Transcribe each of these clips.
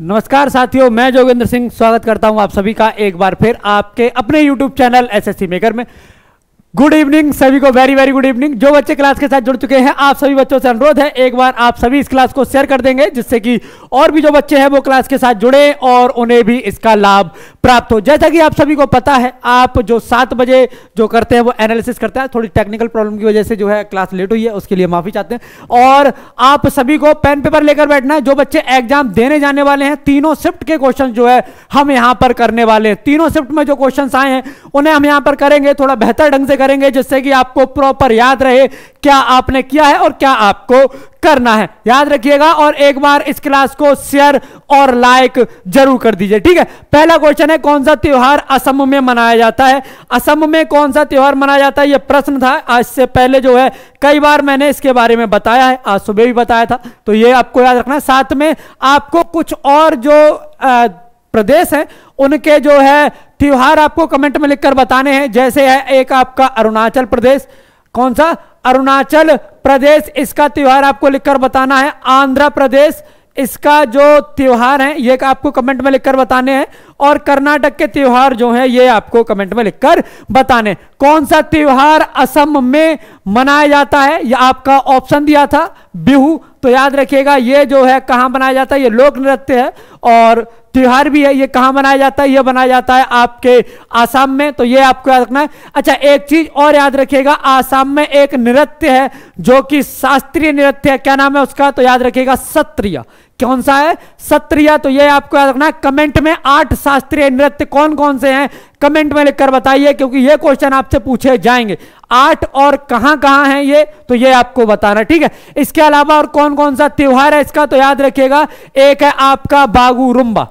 नमस्कार साथियों मैं जोगिंद्र सिंह स्वागत करता हूं आप सभी का एक बार फिर आपके अपने YouTube channel S S C maker में गुड इवनिंग सभी को वेरी वेरी गुड इवनिंग जो बच्चे क्लास के साथ जुड़ चुके हैं आप सभी बच्चों से अनुरोध है एक बार आप सभी इस क्लास को शेयर कर देंगे जिससे कि और भी जो बच्चे हैं वो क्लास के साथ जुड़े और उन्हें भी इसका लाभ प्राप्त हो जैसा कि आप सभी को पता है आप जो सात बजे जो करते हैं वो एनालिसिस करते हैं थोड़ी टेक्निकल प्रॉब्लम की वजह से जो है क्लास लेट हुई है उसके लिए माफी चाहते हैं और आप सभी को पेन पेपर लेकर बैठना है जो बच्चे एग्जाम देने जाने वाले हैं तीनों शिफ्ट के क्वेश्चन जो है हम यहाँ पर करने वाले हैं तीनों शिफ्ट में जो क्वेश्चन आए हैं उन्हें हम यहाँ पर करेंगे थोड़ा बेहतर ढंग से करेंगे जिससे कि आपको प्रॉपर याद रहे क्या आपने किया है और क्या आपको करना है याद रखिएगा और एक बार इस क्लास को शेयर और लाइक जरूर कर दीजिए ठीक है पहला क्वेश्चन है कौन सा त्यौहार असम में मनाया जाता है असम में कौन सा त्यौहार मनाया जाता है यह प्रश्न था आज से पहले जो है कई बार मैंने इसके बारे में बताया है आज सुबह भी बताया था तो ये आपको याद रखना साथ में आपको कुछ और जो आ, प्रदेश है उनके जो है त्यौहार आपको कमेंट में लिखकर बताने हैं जैसे है एक आपका अरुणाचल प्रदेश कौन सा अरुणाचल प्रदेश इसका त्यौहार आपको लिखकर बताना है आंध्र प्रदेश इसका जो त्यौहार है ये आपको कमेंट में लिखकर बताने हैं और कर्नाटक के त्यौहार जो हैं ये आपको कमेंट में लिखकर बताने कौन सा त्यौहार असम में मनाया जाता है यह आपका ऑप्शन दिया था बिहू तो याद रखिएगा ये जो है कहाँ मनाया जाता है ये लोक नृत्य है और त्योहार भी है ये कहाँ मनाया जाता है ये मनाया जाता है आपके आसाम में तो ये आपको याद रखना है अच्छा एक चीज और याद रखिएगा आसाम में एक नृत्य है जो कि शास्त्रीय नृत्य है क्या नाम है उसका तो याद रखिएगा सत्रिया कौन सा है सत्रिया तो ये आपको याद रखना कमेंट में आठ शास्त्रीय नृत्य कौन कौन से हैं कमेंट में लिखकर बताइए क्योंकि ये क्वेश्चन आपसे पूछे जाएंगे आठ और कहां कहां हैं ये तो ये आपको बताना ठीक है इसके अलावा और कौन कौन सा त्यौहार है इसका तो याद रखिएगा एक है आपका बागुरुम्बा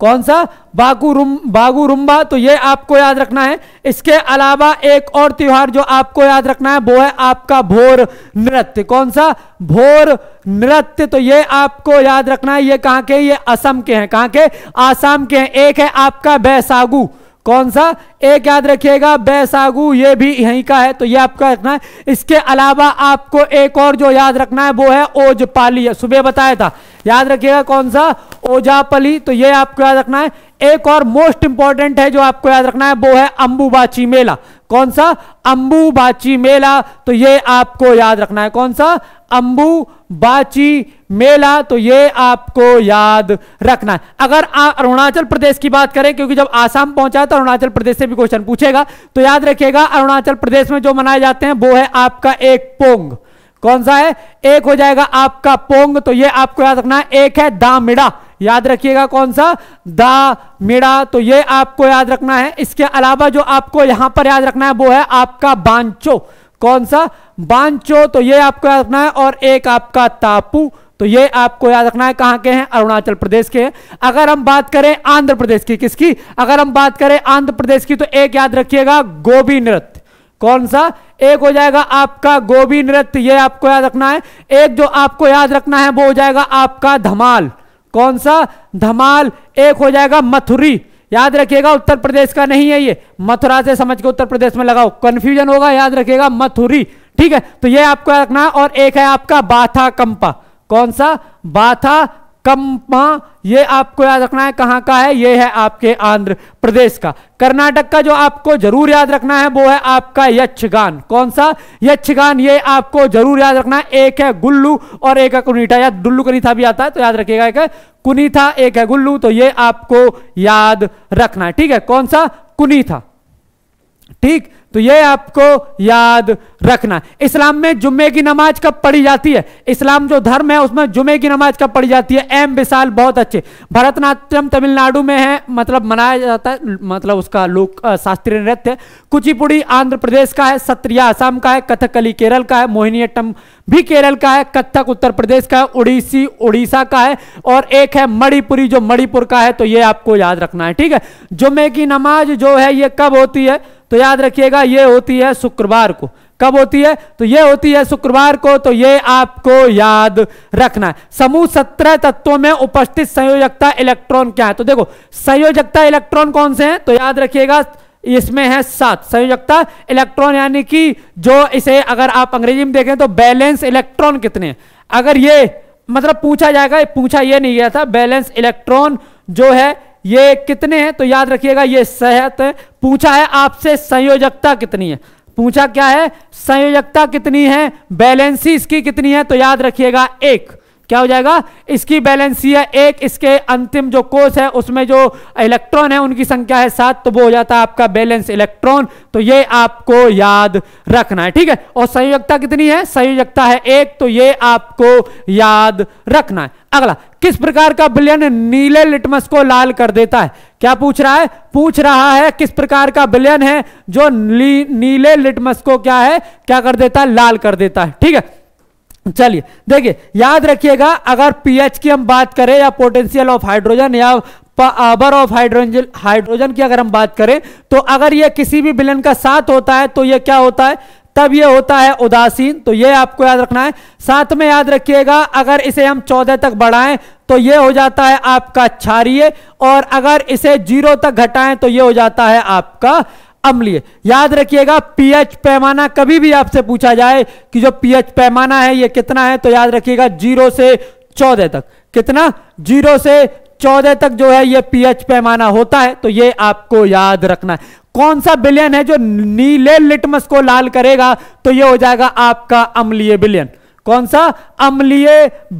कौन सा बागुरुम बागुरुम्बा तो ये आपको याद रखना है इसके अलावा एक और त्योहार जो आपको याद रखना है वो है आपका भोर नृत्य कौन सा भोर नृत्य तो ये आपको याद रखना है ये कहाँ के ये असम के हैं कहाँ के आसाम के हैं एक है आपका बैसागु कौन सा एक याद रखिएगा बैसागु ये भी यहीं का है तो ये आपको रखना है इसके अलावा आपको एक और जो याद रखना है वो है ओजपाली सुबह बताया था याद रखिएगा कौन सा ओजापली तो ये आपको याद रखना है एक और मोस्ट इंपॉर्टेंट है जो आपको याद रखना है वो है अंबुबाची मेला कौन सा अंबुबाची मेला तो ये आपको याद रखना है कौन सा अंबुबाची मेला तो ये आपको याद रखना है अगर अरुणाचल प्रदेश की बात करें क्योंकि जब आसाम पहुंचा तो अरुणाचल प्रदेश से भी क्वेश्चन पूछेगा तो याद रखिएगा अरुणाचल प्रदेश में जो मनाए जाते हैं वो है आपका एक पोंग कौन सा है एक हो जाएगा आपका पोंग तो ये आपको याद रखना है एक है दामिड़ा याद रखिएगा कौन सा दा मेड़ा तो ये आपको याद रखना है इसके अलावा जो आपको यहां पर याद रखना है वो है आपका बांचो कौन सा बांचो तो ये आपको याद रखना है और एक आपका तापू तो ये आपको याद रखना है कहाँ के हैं अरुणाचल प्रदेश के हैं अगर हम बात करें आंध्र प्रदेश की किसकी अगर हम बात करें आंध्र प्रदेश की तो एक याद रखिएगा गोभी नृत्य कौन सा एक हो जाएगा आपका गोभी नृत्य ये आपको याद रखना है एक जो आपको याद रखना है वो हो जाएगा आपका धमाल कौन सा धमाल एक हो जाएगा मथुरी याद रखिएगा उत्तर प्रदेश का नहीं है ये मथुरा से समझ के उत्तर प्रदेश में लगाओ कंफ्यूजन होगा याद रखिएगा मथुरी ठीक है तो ये आपको रखना और एक है आपका बाथा कंपा कौन सा बाथा कंपा ये आपको याद रखना है कहां का है ये है आपके आंध्र प्रदेश का कर्नाटक का जो आपको जरूर याद रखना है वो है आपका यक्षगान कौन सा यक्षगान ये आपको जरूर याद रखना है एक है गुल्लू और एक है कुनीठा या डुल्लू कनीथा भी आता है तो याद रखिएगा एक है कुनीथा एक है गुल्लू तो ये आपको याद रखना है ठीक है कौन सा कुनीथा ठीक तो ये आपको याद रखना इस्लाम में जुम्मे की नमाज कब पढ़ी जाती है इस्लाम जो धर्म है उसमें जुम्मे की नमाज कब पढ़ी जाती है एम विशाल बहुत अच्छे भरतनाट्यम तमिलनाडु में है मतलब मनाया जाता है मतलब उसका लोक शास्त्रीय नृत्य कुचिपुड़ी आंध्र प्रदेश का है सत्रिया असम का है कथकली केरल का है मोहिनीअट्टम भी केरल का है कथक उत्तर प्रदेश का है उड़ीसी उड़ीसा का है और एक है मणिपुरी जो मणिपुर का है तो ये आपको याद रखना है ठीक है जुम्मे की नमाज जो है ये कब होती है तो याद रखिएगा ये होती है शुक्रवार को कब होती है तो ये होती है शुक्रवार को तो ये आपको याद रखना है समूह सत्रह तत्वों में उपस्थित संयोजकता इलेक्ट्रॉन क्या है तो देखो संयोजकता इलेक्ट्रॉन कौन से हैं तो याद रखिएगा इसमें है सात संयोजकता इलेक्ट्रॉन यानी कि जो इसे अगर आप अंग्रेजी में देखें तो बैलेंस इलेक्ट्रॉन कितने अगर ये मतलब पूछा जाएगा पूछा ये नहीं गया था बैलेंस इलेक्ट्रॉन जो है ये कितने हैं तो याद रखिएगा ये सहत है तो पूछा है आपसे संयोजकता कितनी है पूछा क्या है संयोजकता कितनी है बैलेंसी इसकी कितनी है तो याद रखिएगा एक क्या हो जाएगा इसकी बैलेंसी है एक इसके अंतिम जो कोष है उसमें जो इलेक्ट्रॉन है उनकी संख्या है सात तो वो हो जाता है आपका बैलेंस इलेक्ट्रॉन तो ये आपको याद रखना है ठीक है और संयोजकता कितनी है संयोजकता है एक तो ये आपको याद रखना है अगला किस प्रकार का बिलियन नीले लिटमस को लाल कर देता है क्या पूछ रहा है पूछ रहा है किस प्रकार का विलयन है जो नी, नीले लिटमस को क्या है क्या कर देता है लाल कर देता है ठीक है चलिए देखिए याद रखिएगा अगर पीएच की हम बात करें या पोटेंशियल ऑफ हाइड्रोजन या पावर ऑफ हाइड्रोजन हाइड्रोजन की अगर हम बात करें तो अगर यह किसी भी विलयन का साथ होता है तो यह क्या होता है तब ये होता है उदासीन तो ये आपको याद रखना है साथ में याद रखिएगा अगर इसे हम चौदह तक बढ़ाएं तो ये हो जाता है आपका क्षारिय और अगर इसे जीरो तक घटाएं तो ये हो जाता है आपका अम्लीय याद रखिएगा पीएच पैमाना कभी भी आपसे पूछा जाए कि जो पीएच पैमाना है ये कितना है तो याद रखिएगा जीरो से चौदह तक कितना जीरो से चौदह तक जो है ये पीएच पैमाना होता है तो ये आपको याद रखना है कौन सा बिलियन है जो नीले लिटमस को लाल करेगा तो यह हो जाएगा आपका अम्लीय बिलियन कौन सा अम्लीय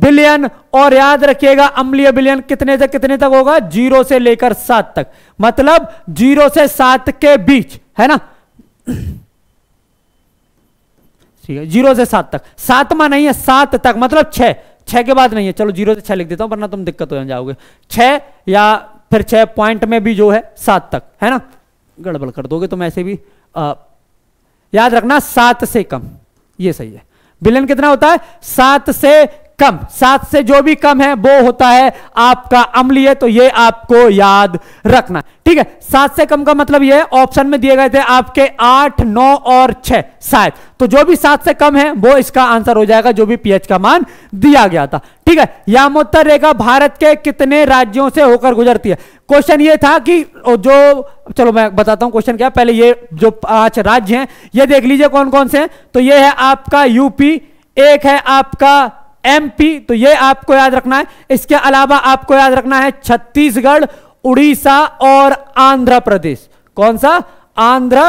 बिलियन और याद रखिएगा अम्लीय बिलियन कितने से कितने तक होगा जीरो से लेकर सात तक मतलब जीरो से सात के बीच है ना ठीक है जीरो से सात तक सातवा नहीं है सात तक मतलब छह छह के बाद नहीं है चलो जीरो से छह लिख देता हूं वरना तुम दिक्कत हो जाओगे छह या फिर छह पॉइंट में भी जो है सात तक है ना गड़बड़ कर दोगे तुम ऐसे भी आ, याद रखना सात से कम ये सही है बिलियन कितना होता है सात से कम सात से जो भी कम है वो होता है आपका अम्लीय तो ये आपको याद रखना ठीक है सात से कम का मतलब ये ऑप्शन में दिए गए थे आपके आठ नौ और छह शायद तो जो भी सात से कम है वो इसका आंसर हो जाएगा जो भी पीएच का मान दिया गया था ठीक है यामोत्तर रेखा भारत के कितने राज्यों से होकर गुजरती है क्वेश्चन ये था कि जो चलो मैं बताता हूं क्वेश्चन क्या पहले ये जो पांच राज्य हैं ये देख लीजिए कौन कौन से हैं तो ये है आपका यूपी एक है आपका एमपी तो ये आपको याद रखना है इसके अलावा आपको याद रखना है छत्तीसगढ़ उड़ीसा और आंध्र प्रदेश कौन सा आंध्र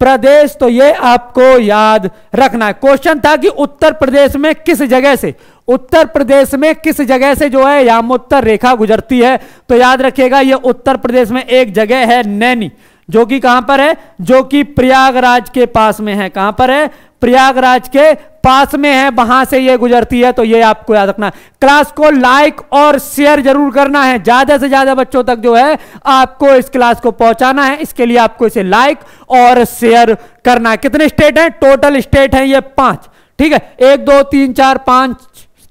प्रदेश तो ये आपको याद रखना है क्वेश्चन था कि उत्तर प्रदेश में किस जगह से उत्तर प्रदेश में किस जगह से जो है यामोत्तर रेखा गुजरती है तो याद रखिएगा ये उत्तर प्रदेश में एक जगह है नैनी जो कि कहां पर है जो कि प्रयागराज के पास में है कहां पर है प्रयागराज के पास में है वहां से ये गुजरती है तो ये आपको याद रखना क्लास को लाइक और शेयर जरूर करना है ज्यादा से ज्यादा बच्चों तक जो है आपको इस क्लास को पहुंचाना है इसके लिए आपको इसे लाइक और शेयर करना है कितने स्टेट हैं टोटल स्टेट हैं ये पांच ठीक है एक दो तीन चार पांच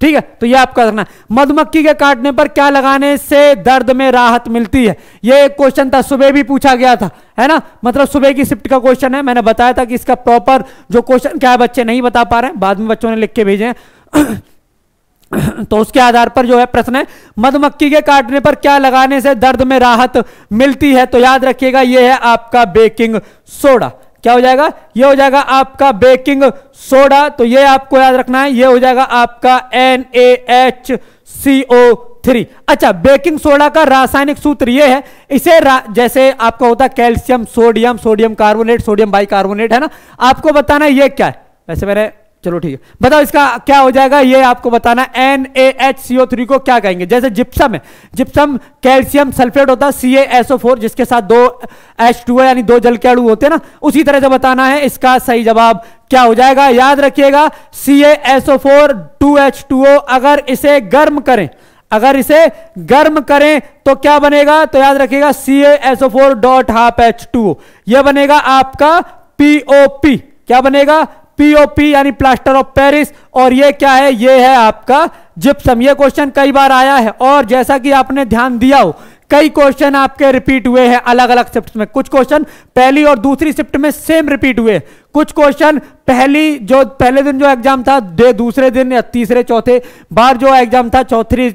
ठीक है तो ये आपका रखना मधुमक्खी के काटने पर क्या लगाने से दर्द में राहत मिलती है ये एक क्वेश्चन था सुबह भी पूछा गया था है ना मतलब सुबह की शिफ्ट का क्वेश्चन है मैंने बताया था कि इसका प्रॉपर जो क्वेश्चन क्या है बच्चे नहीं बता पा रहे बाद में बच्चों ने लिख के भेजे तो उसके आधार पर जो है प्रश्न है मधुमक्खी के काटने पर क्या लगाने से दर्द में राहत मिलती है तो याद रखिएगा यह है आपका बेकिंग सोडा क्या हो जाएगा ये हो जाएगा आपका बेकिंग सोडा तो ये आपको याद रखना है ये हो जाएगा आपका N A H C O three अच्छा बेकिंग सोडा का रासायनिक सूत्र ये है इसे जैसे आपका होता है calcium sodium sodium carbonate sodium bicarbonate है ना आपको बताना ये क्या है वैसे मैंने चलो ठीक है बताओ इसका क्या हो जाएगा ये आपको बताना N A H C O three को क्या कहेंगे जैसे जिप्सम है जिप्सम कैल्शियम सल्फेट होता है सी एस ओ फोर जिसके साथ दो एच टू यानी दो जल के अड़ू होते हैं ना उसी तरह से बताना है इसका सही जवाब क्या हो जाएगा याद रखिएगा C S O four two H two O अगर इसे गर्म करें अगर इसे गर्म करें तो क्या बनेगा तो याद रखिएगा C S O four dot half H two यह बनेगा आपका पीओपी क्या बनेगा पीओपी यानी प्लास्टर ऑफ पेरिस और ये क्या है ये है आपका जिप्सम ये क्वेश्चन कई बार आया है और जैसा कि आपने ध्यान दिया हो कई क्वेश्चन आपके रिपीट हुए हैं अलग अलग शिफ्ट में कुछ क्वेश्चन पहली और दूसरी शिफ्ट में सेम रिपीट हुए कुछ क्वेश्चन पहली जो पहले दिन जो एग्जाम था दे दूसरे दिन या तीसरे चौथे बार जो एग्जाम था चौथी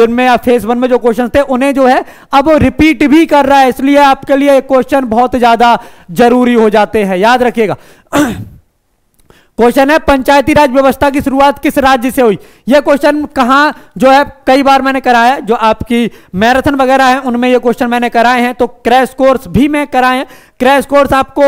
दिन में या फेज वन में जो क्वेश्चन थे उन्हें जो है अब वो रिपीट भी कर रहा है इसलिए आपके लिए क्वेश्चन बहुत ज्यादा जरूरी हो जाते हैं याद रखिएगा क्वेश्चन है पंचायती राज व्यवस्था की शुरुआत किस राज्य से हुई यह क्वेश्चन कहाँ जो है कई बार मैंने कराया जो आपकी मैराथन वगैरह है उनमें यह क्वेश्चन मैंने कराए हैं तो क्रैश कोर्स भी मैं कराए हैं क्रैश कोर्स आपको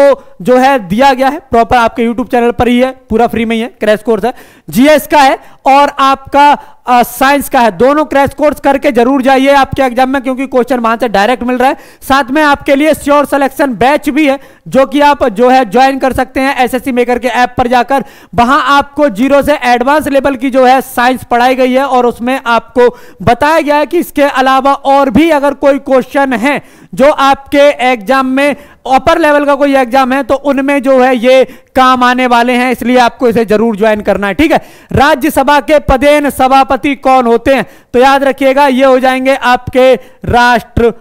जो है दिया गया है प्रॉपर आपके यूट्यूब चैनल पर ही है पूरा फ्री में ही है क्रैश कोर्स है जीएस का है और आपका साइंस का है दोनों क्रैश कोर्स करके जरूर जाइए आपके एग्जाम में क्योंकि क्वेश्चन वहां से डायरेक्ट मिल रहा है साथ में आपके लिए श्योर सिलेक्शन बैच भी है जो कि आप जो है ज्वाइन कर सकते हैं एस मेकर के ऐप पर जाकर वहां आपको जीरो से एडवांस लेवल की जो है साइंस पढ़ाई गई है और उसमें आपको बताया गया है कि इसके अलावा और भी अगर कोई क्वेश्चन है जो आपके एग्जाम में अपर लेवल का कोई एग्जाम है तो उनमें जो है ये काम आने वाले हैं इसलिए आपको इसे जरूर ज्वाइन करना है ठीक है राज्यसभा के पदेन सभापति कौन होते हैं तो याद रखिएगा ये हो जाएंगे आपके राष्ट्र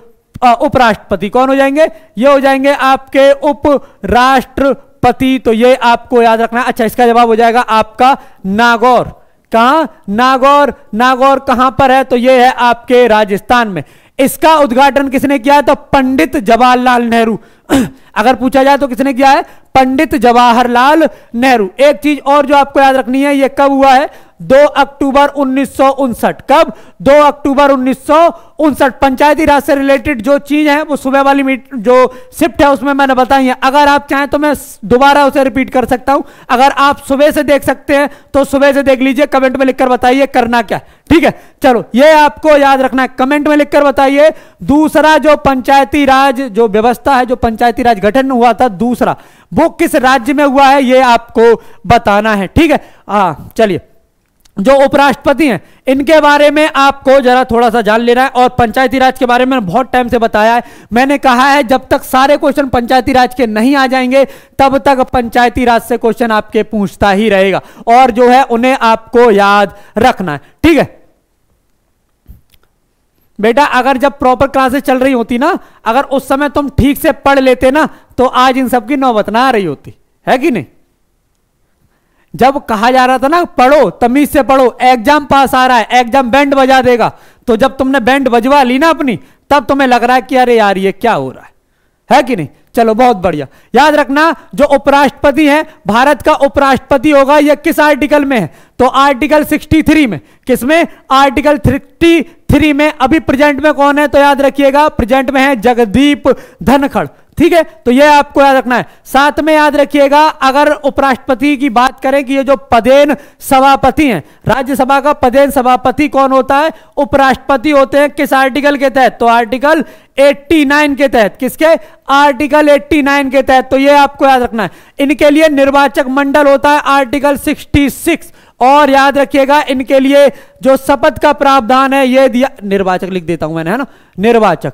उपराष्ट्रपति कौन हो जाएंगे ये हो जाएंगे आपके उपराष्ट्रपति तो ये आपको याद रखना है अच्छा इसका जवाब हो जाएगा आपका नागौर कहा नागौर नागौर कहां पर है तो ये है आपके राजस्थान में इसका उद्घाटन किसने किया तो पंडित जवाहरलाल नेहरू अगर पूछा जाए तो किसने किया है पंडित जवाहरलाल नेहरू एक चीज और जो आपको याद रखनी है यह कब हुआ है दो अक्टूबर उन्नीस कब दो अक्टूबर उन्नीस पंचायती राज से रिलेटेड जो चीज है वो सुबह वाली मीट जो शिफ्ट है उसमें मैंने बताई है अगर आप चाहें तो मैं दोबारा उसे रिपीट कर सकता हूं अगर आप सुबह से देख सकते हैं तो सुबह से देख लीजिए कमेंट में लिखकर बताइए करना क्या ठीक है चलो ये आपको याद रखना है कमेंट में लिखकर बताइए दूसरा जो पंचायती राज जो व्यवस्था है जो पंचायती राज गठन हुआ था दूसरा वो किस राज्य में हुआ है ये आपको बताना है ठीक है हाँ चलिए जो उपराष्ट्रपति हैं इनके बारे में आपको जरा थोड़ा सा जान लेना है और पंचायती राज के बारे में बहुत टाइम से बताया है मैंने कहा है जब तक सारे क्वेश्चन पंचायती राज के नहीं आ जाएंगे तब तक पंचायती राज से क्वेश्चन आपके पूछता ही रहेगा और जो है उन्हें आपको याद रखना है ठीक है बेटा अगर जब प्रॉपर क्लासेस चल रही होती ना अगर उस समय तुम ठीक से पढ़ लेते ना तो आज इन सबकी नौबत ना आ रही होती है कि नहीं जब कहा जा रहा था ना पढ़ो तमीज से पढ़ो एग्जाम पास आ रहा है एग्जाम बैंड बजा देगा तो जब तुमने बैंड बजवा ली ना अपनी तब तुम्हें लग रहा है कि अरे यार ये क्या हो रहा है है कि नहीं चलो बहुत बढ़िया याद रखना जो उपराष्ट्रपति है भारत का उपराष्ट्रपति होगा यह किस आर्टिकल में है तो आर्टिकल 63 में किसमें आर्टिकल थ्री में अभी प्रेजेंट में कौन है तो याद रखिएगा प्रेजेंट में है जगदीप धनखड़ ठीक है तो यह आपको याद रखना है साथ में याद रखिएगा अगर उपराष्ट्रपति की बात करें कि ये जो पदेन सभापति हैं राज्यसभा का पदेन सभापति कौन होता है उपराष्ट्रपति होते हैं किस आर्टिकल के तहत तो आर्टिकल 89 के तहत किसके आर्टिकल 89 के तहत तो ये आपको याद रखना है इनके लिए निर्वाचक मंडल होता है आर्टिकल सिक्सटी और याद रखिएगा इनके लिए जो शपथ का प्रावधान है यह दिया निर्वाचक लिख देता हूं मैंने है ना निर्वाचक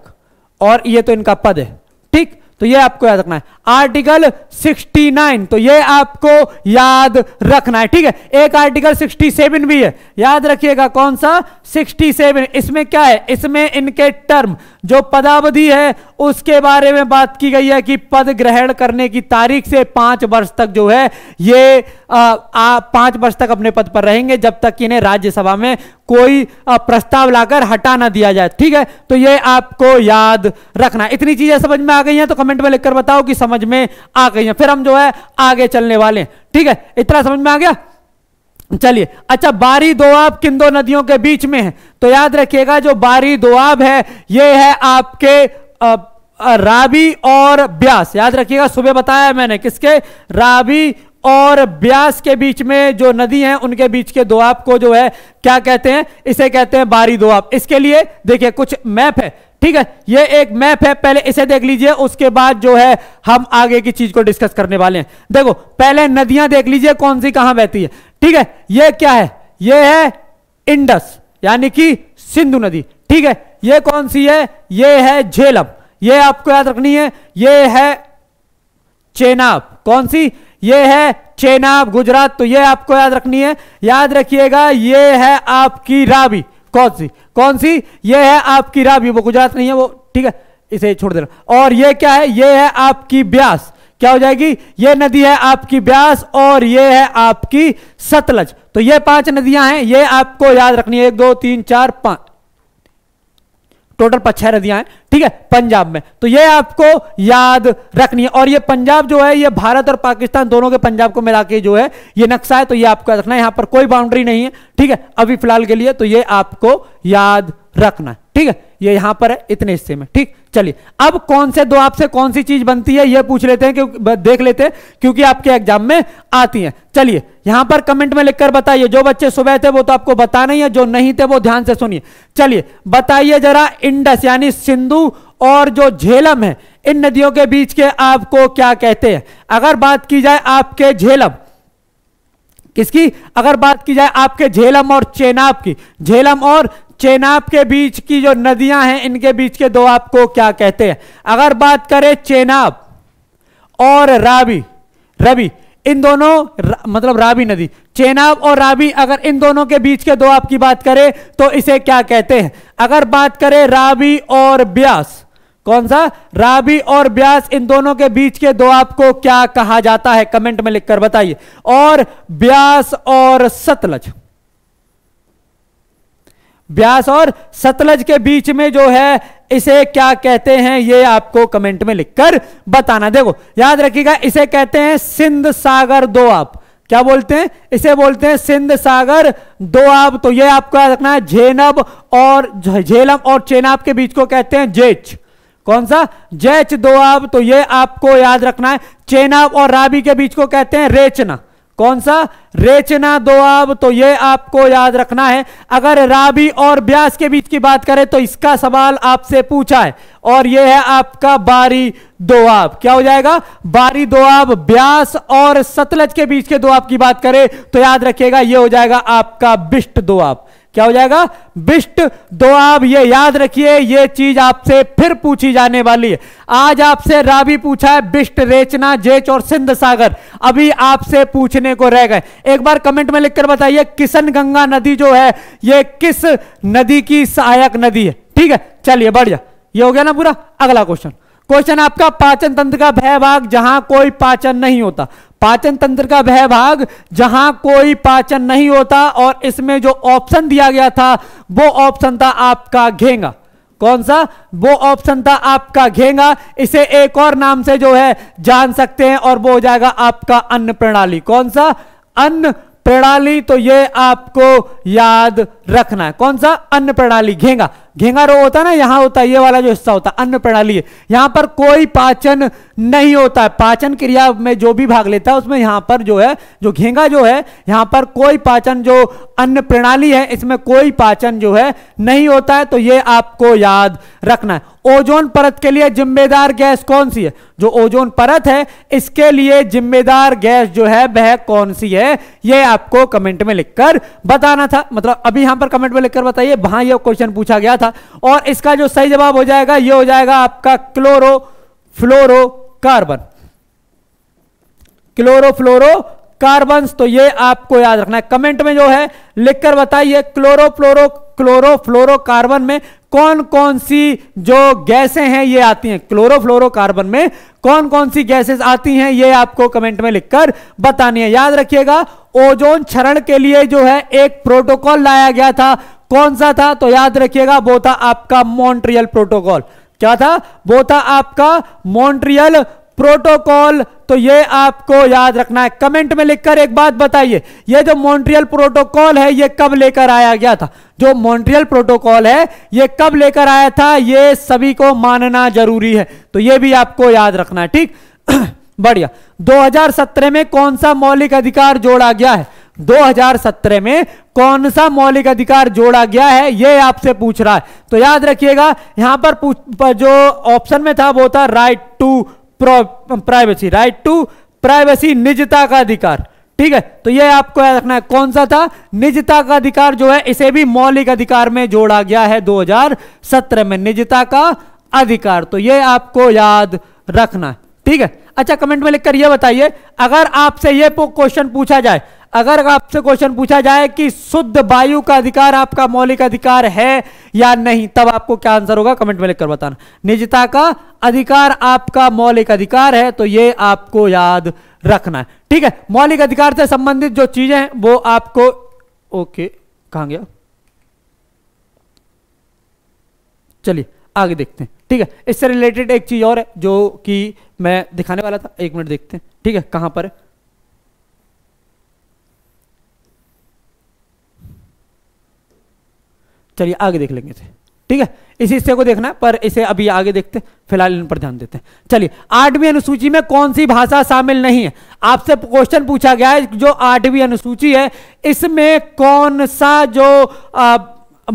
और यह तो इनका पद है ठीक तो यह आपको याद रखना है आर्टिकल 69 तो ये आपको याद रखना है ठीक है एक आर्टिकल 67 भी है याद रखिएगा कौन सा 67 इसमें क्या है इसमें इनके टर्म जो पदावधि है उसके बारे में बात की गई है कि पद ग्रहण करने की तारीख से पांच वर्ष तक जो है ये आ, आ, पांच वर्ष तक अपने पद पर रहेंगे जब तक इन्हें राज्यसभा में कोई प्रस्ताव लाकर हटा ना दिया जाए ठीक है तो ये आपको याद रखना इतनी चीजें समझ में आ गई हैं तो कमेंट में लिखकर बताओ कि समझ समझ में आ गई है फिर हम जो है आगे चलने वाले हैं ठीक है इतना समझ में आ गया चलिए अच्छा बारी दोआब किन दो नदियों के बीच में है तो याद रखिएगा जो बारी दोआब है ये है आपके आ, राबी और ब्यास याद रखिएगा सुबह बताया मैंने किसके राबी और ब्यास के बीच में जो नदी है उनके बीच के दोआब को जो है क्या कहते हैं इसे कहते हैं बारी दोआब इसके लिए देखिए कुछ मैप है ठीक है ये एक मैप है पहले इसे देख लीजिए उसके बाद जो है हम आगे की चीज को डिस्कस करने वाले हैं देखो पहले नदियां देख लीजिए कौन सी कहां बहती है ठीक है ये क्या है ये है इंडस यानी कि सिंधु नदी ठीक है ये कौन सी है ये है झेलम ये आपको याद रखनी है ये है चेनाब कौन सी ये है चेनाब गुजरात तो ये आपको याद रखनी है याद रखिएगा ये है आपकी रावी कौन सी कौन सी ये है आपकी राबी वो गुजरात नहीं है वो ठीक है इसे छोड़ देना और ये क्या है ये है आपकी ब्यास क्या हो जाएगी ये नदी है आपकी ब्यास और ये है आपकी सतलज तो ये पांच नदियां हैं ये आपको याद रखनी है एक दो तीन चार पांच टोटल पच्छह नदियां हैं ठीक है पंजाब में तो ये आपको याद रखनी है और ये पंजाब जो है ये भारत और पाकिस्तान दोनों के पंजाब को मिला के जो है ये नक्शा है तो ये आपको रखना है यहां पर कोई बाउंड्री नहीं है ठीक है अभी फिलहाल के लिए तो ये आपको याद रखना है ये यहां पर है इतने हिस्से में ठीक चलिए अब कौन से दो आपसे कौन सी चीज बनती है ये पूछ लेते हैं क्योंकि देख लेते हैं क्योंकि आपके एग्जाम में आती है चलिए यहां पर कमेंट में लिखकर बताइए जो बच्चे सुबह थे वो तो आपको बताना ही है जो नहीं थे वो ध्यान से सुनिए चलिए बताइए जरा इंडस यानी सिंधु और जो झेलम है इन नदियों के बीच के आपको क्या कहते हैं अगर बात की जाए आपके झेलम किसकी अगर बात की जाए आपके झेलम और चेनाब की झेलम और चेनाब के बीच की जो नदियां हैं इनके बीच के दो आपको क्या कहते हैं अगर बात करें चेनाब और रावी रबी इन दोनों र, मतलब रावी नदी चेनाब और रावी अगर इन दोनों के बीच के दो आपकी बात करें तो इसे क्या कहते हैं अगर बात करें रावी और ब्यास कौन सा राबी और ब्यास इन दोनों के बीच के दो आपको क्या कहा जाता है कमेंट में लिखकर बताइए और ब्यास और सतलज ब्यास और सतलज के बीच में जो है इसे क्या कहते हैं ये आपको कमेंट में लिखकर बताना देखो याद रखिएगा इसे कहते हैं सिंध सागर दो आप क्या बोलते हैं इसे बोलते हैं सिंध सागर दो आप तो ये आपको याद रखना है झेनब और झेलम और चेनाब के बीच को कहते हैं जेच कौन सा जेच दो आप तो ये आपको याद रखना है चेनाब और राबी के बीच को कहते हैं रेचना कौन सा रेचना दो तो यह आपको याद रखना है अगर राबी और ब्यास के बीच की बात करें तो इसका सवाल आपसे पूछा है और यह है आपका बारी दोआब क्या हो जाएगा बारी दोआब ब्यास और सतलज के बीच के दोआब की बात करें तो याद रखिएगा यह हो जाएगा आपका बिष्ट दोआब क्या हो जाएगा बिष्ट दो आप ये याद रखिए ये चीज आपसे फिर पूछी जाने वाली है आज आपसे रावी पूछा है बिष्ट रेचना जेच और सिंध सागर अभी आपसे पूछने को रह गए एक बार कमेंट में लिखकर बताइए किशन गंगा नदी जो है ये किस नदी की सहायक नदी है ठीक है चलिए बढ़िया ये हो गया ना पूरा अगला क्वेश्चन क्वेश्चन आपका पाचन तंत्र का भय भाग जहां कोई पाचन नहीं होता पाचन तंत्र का भय भाग जहां कोई पाचन नहीं होता और इसमें जो ऑप्शन दिया गया था वो ऑप्शन था आपका घेंगा कौन सा वो ऑप्शन था आपका घेंगा इसे एक और नाम से जो है जान सकते हैं और वो हो जाएगा आपका अन्न प्रणाली कौन सा अन्न प्रणाली तो ये आपको याद रखना है कौन सा अन्न प्रणाली घेंगा घेंगा रोग होता है ना यहाँ होता है ये वाला जो हिस्सा होता है अन्न प्रणाली है यहाँ पर कोई पाचन नहीं होता है पाचन क्रिया में जो भी भाग लेता है उसमें यहां पर जो है जो घेंगा जो है यहाँ पर कोई पाचन जो अन्न प्रणाली है इसमें कोई पाचन जो है नहीं होता है तो ये आपको याद रखना है ओजोन परत के लिए जिम्मेदार गैस कौन सी है जो ओजोन परत है इसके लिए जिम्मेदार गैस जो है वह कौन सी है ये आपको कमेंट में लिखकर बताना था मतलब अभी यहां पर कमेंट में लिखकर बताइए वहां यह क्वेश्चन पूछा गया था और इसका जो सही जवाब हो जाएगा यह हो जाएगा आपका chloro fluoro carbon fluoro carbon तो ये आपको याद रखना है कमेंट में जो है लिखकर बताइए क्लोरो फ्लोरो कार्बन में कौन कौन सी जो गैसें हैं ये आती हैं क्लोरोफ्लोरोकार्बन में कौन कौन सी गैसेस आती हैं ये आपको कमेंट में लिखकर बतानी है याद रखिएगा ओजोन क्षरण के लिए जो है एक प्रोटोकॉल लाया गया था कौन सा था तो याद रखिएगा वो था आपका मॉन्ट्रियल प्रोटोकॉल क्या था वो था आपका मॉन्ट्रियल प्रोटोकॉल तो ये आपको याद रखना है कमेंट में लिखकर एक बात बताइए ये जो मॉन्ट्रियल प्रोटोकॉल है ये कब लेकर आया गया था जो मॉन्ट्रियल प्रोटोकॉल है ये कब लेकर आया था ये सभी को मानना जरूरी है तो ये भी आपको याद रखना है ठीक बढ़िया 2017 में कौन सा मौलिक अधिकार जोड़ा गया है 2017 में कौन सा मौलिक अधिकार जोड़ा गया है यह आपसे पूछ रहा है तो याद रखिएगा यहां पर, पर जो ऑप्शन में था वो था right to privacy right to privacy निजता का अधिकार ठीक है तो यह आपको याद रखना है कौन सा था निजता का अधिकार जो है इसे भी मौलिक अधिकार में जोड़ा गया है 2017 में निजता का अधिकार तो यह आपको याद रखना ठीक है अच्छा कमेंट में लिखकर यह बताइए अगर आपसे यह क्वेश्चन पूछा जाए अगर आपसे क्वेश्चन पूछा जाए कि शुद्ध वायु का अधिकार आपका मौलिक अधिकार है या नहीं तब आपको क्या आंसर होगा कमेंट में लिखकर बताना निजता का अधिकार आपका मौलिक अधिकार है तो यह आपको याद रखना है ठीक है मौलिक अधिकार से संबंधित जो चीजें हैं वो आपको ओके कहा गया चलिए आगे देखते हैं ठीक है इससे रिलेटेड एक चीज और है जो कि मैं दिखाने वाला था एक मिनट देखते हैं ठीक है कहां पर है चलिए आगे देख लेंगे इसे ठीक है इस हिस्से को देखना पर इसे अभी आगे देखते फिलहाल इन पर ध्यान देते हैं चलिए आठवीं अनुसूची में कौन सी भाषा शामिल नहीं है आपसे क्वेश्चन पूछा गया है जो आठवीं अनुसूची है इसमें कौन सा जो आ,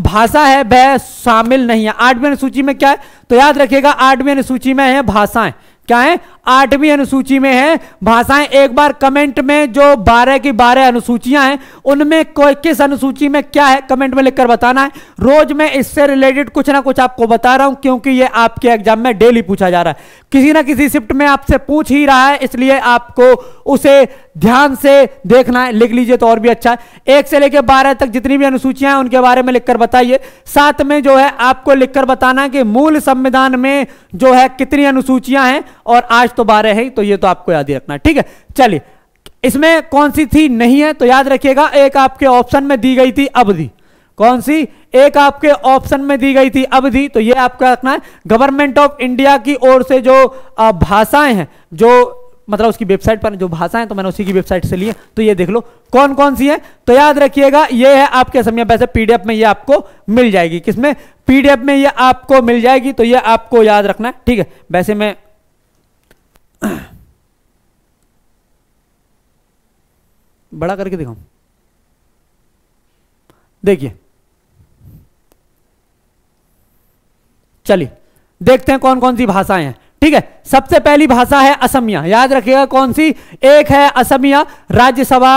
भाषा है वह शामिल नहीं है आठवीं अनुसूची में क्या है तो याद रखिएगा आठवीं अनुसूची में है भाषाएं क्या है आठवीं अनुसूची में है भाषाएं एक बार कमेंट में जो बारह की बारह अनुसूचियां हैं उनमें कोई किस अनुसूची में क्या है कमेंट में लिखकर बताना है रोज मैं इससे रिलेटेड कुछ ना कुछ आपको बता रहा हूं क्योंकि ये आपके एग्जाम में डेली पूछा जा रहा है किसी ना किसी शिफ्ट में आपसे पूछ ही रहा है इसलिए आपको उसे ध्यान से देखना है लिख लीजिए तो और भी अच्छा है एक से लेकर बारह तक जितनी भी अनुसूचियां हैं उनके बारे में लिखकर बताइए साथ में जो है आपको लिखकर बताना कि मूल संविधान में जो है कितनी अनुसूचियां हैं और आज तो बारह है तो ये तो आपको याद ही रखना ठीक है चलिए इसमें कौन सी थी नहीं है तो याद रखिएगा एक आपके ऑप्शन में दी गई थी अवधि कौन सी एक आपके ऑप्शन में दी गई थी अवधि तो ये आपका रखना है गवर्नमेंट ऑफ इंडिया की ओर से जो भाषाएं हैं जो मतलब उसकी वेबसाइट पर जो भाषा है तो मैंने उसी की वेबसाइट से लिए तो ये देख लो कौन कौन सी है तो याद रखिएगा ये है आपके समय वैसे पीडीएफ में ये आपको मिल जाएगी किसमें पीडीएफ में ये आपको मिल जाएगी तो ये आपको याद रखना है ठीक है वैसे मैं बड़ा करके दिखाऊ देखिए चलिए देखते हैं कौन कौन सी भाषाएं हैं ठीक है सबसे पहली भाषा है असमिया याद रखिएगा कौन सी एक है असमिया राज्यसभा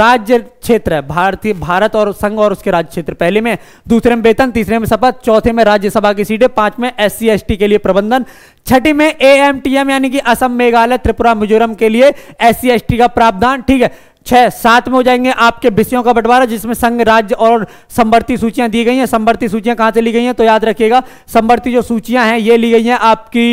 राज्य क्षेत्र भारतीय भारत और संघ और उसके राज्य क्षेत्र पहले में दूसरे में वेतन तीसरे में शपथ चौथे में राज्यसभा की सीटें पांच में एस सी के लिए प्रबंधन छठी में ए एम टी एम यानी कि असम मेघालय त्रिपुरा मिजोरम के लिए एस सी का प्रावधान ठीक है छह सात में हो जाएंगे आपके विषयों का बंटवारा जिसमें संघ राज्य और संवर्ती सूचियां दी गई हैं संवर्ती सूचियां कहां से ली गई हैं तो याद रखिएगा संवर्ती जो सूचियां हैं ये ली गई हैं आपकी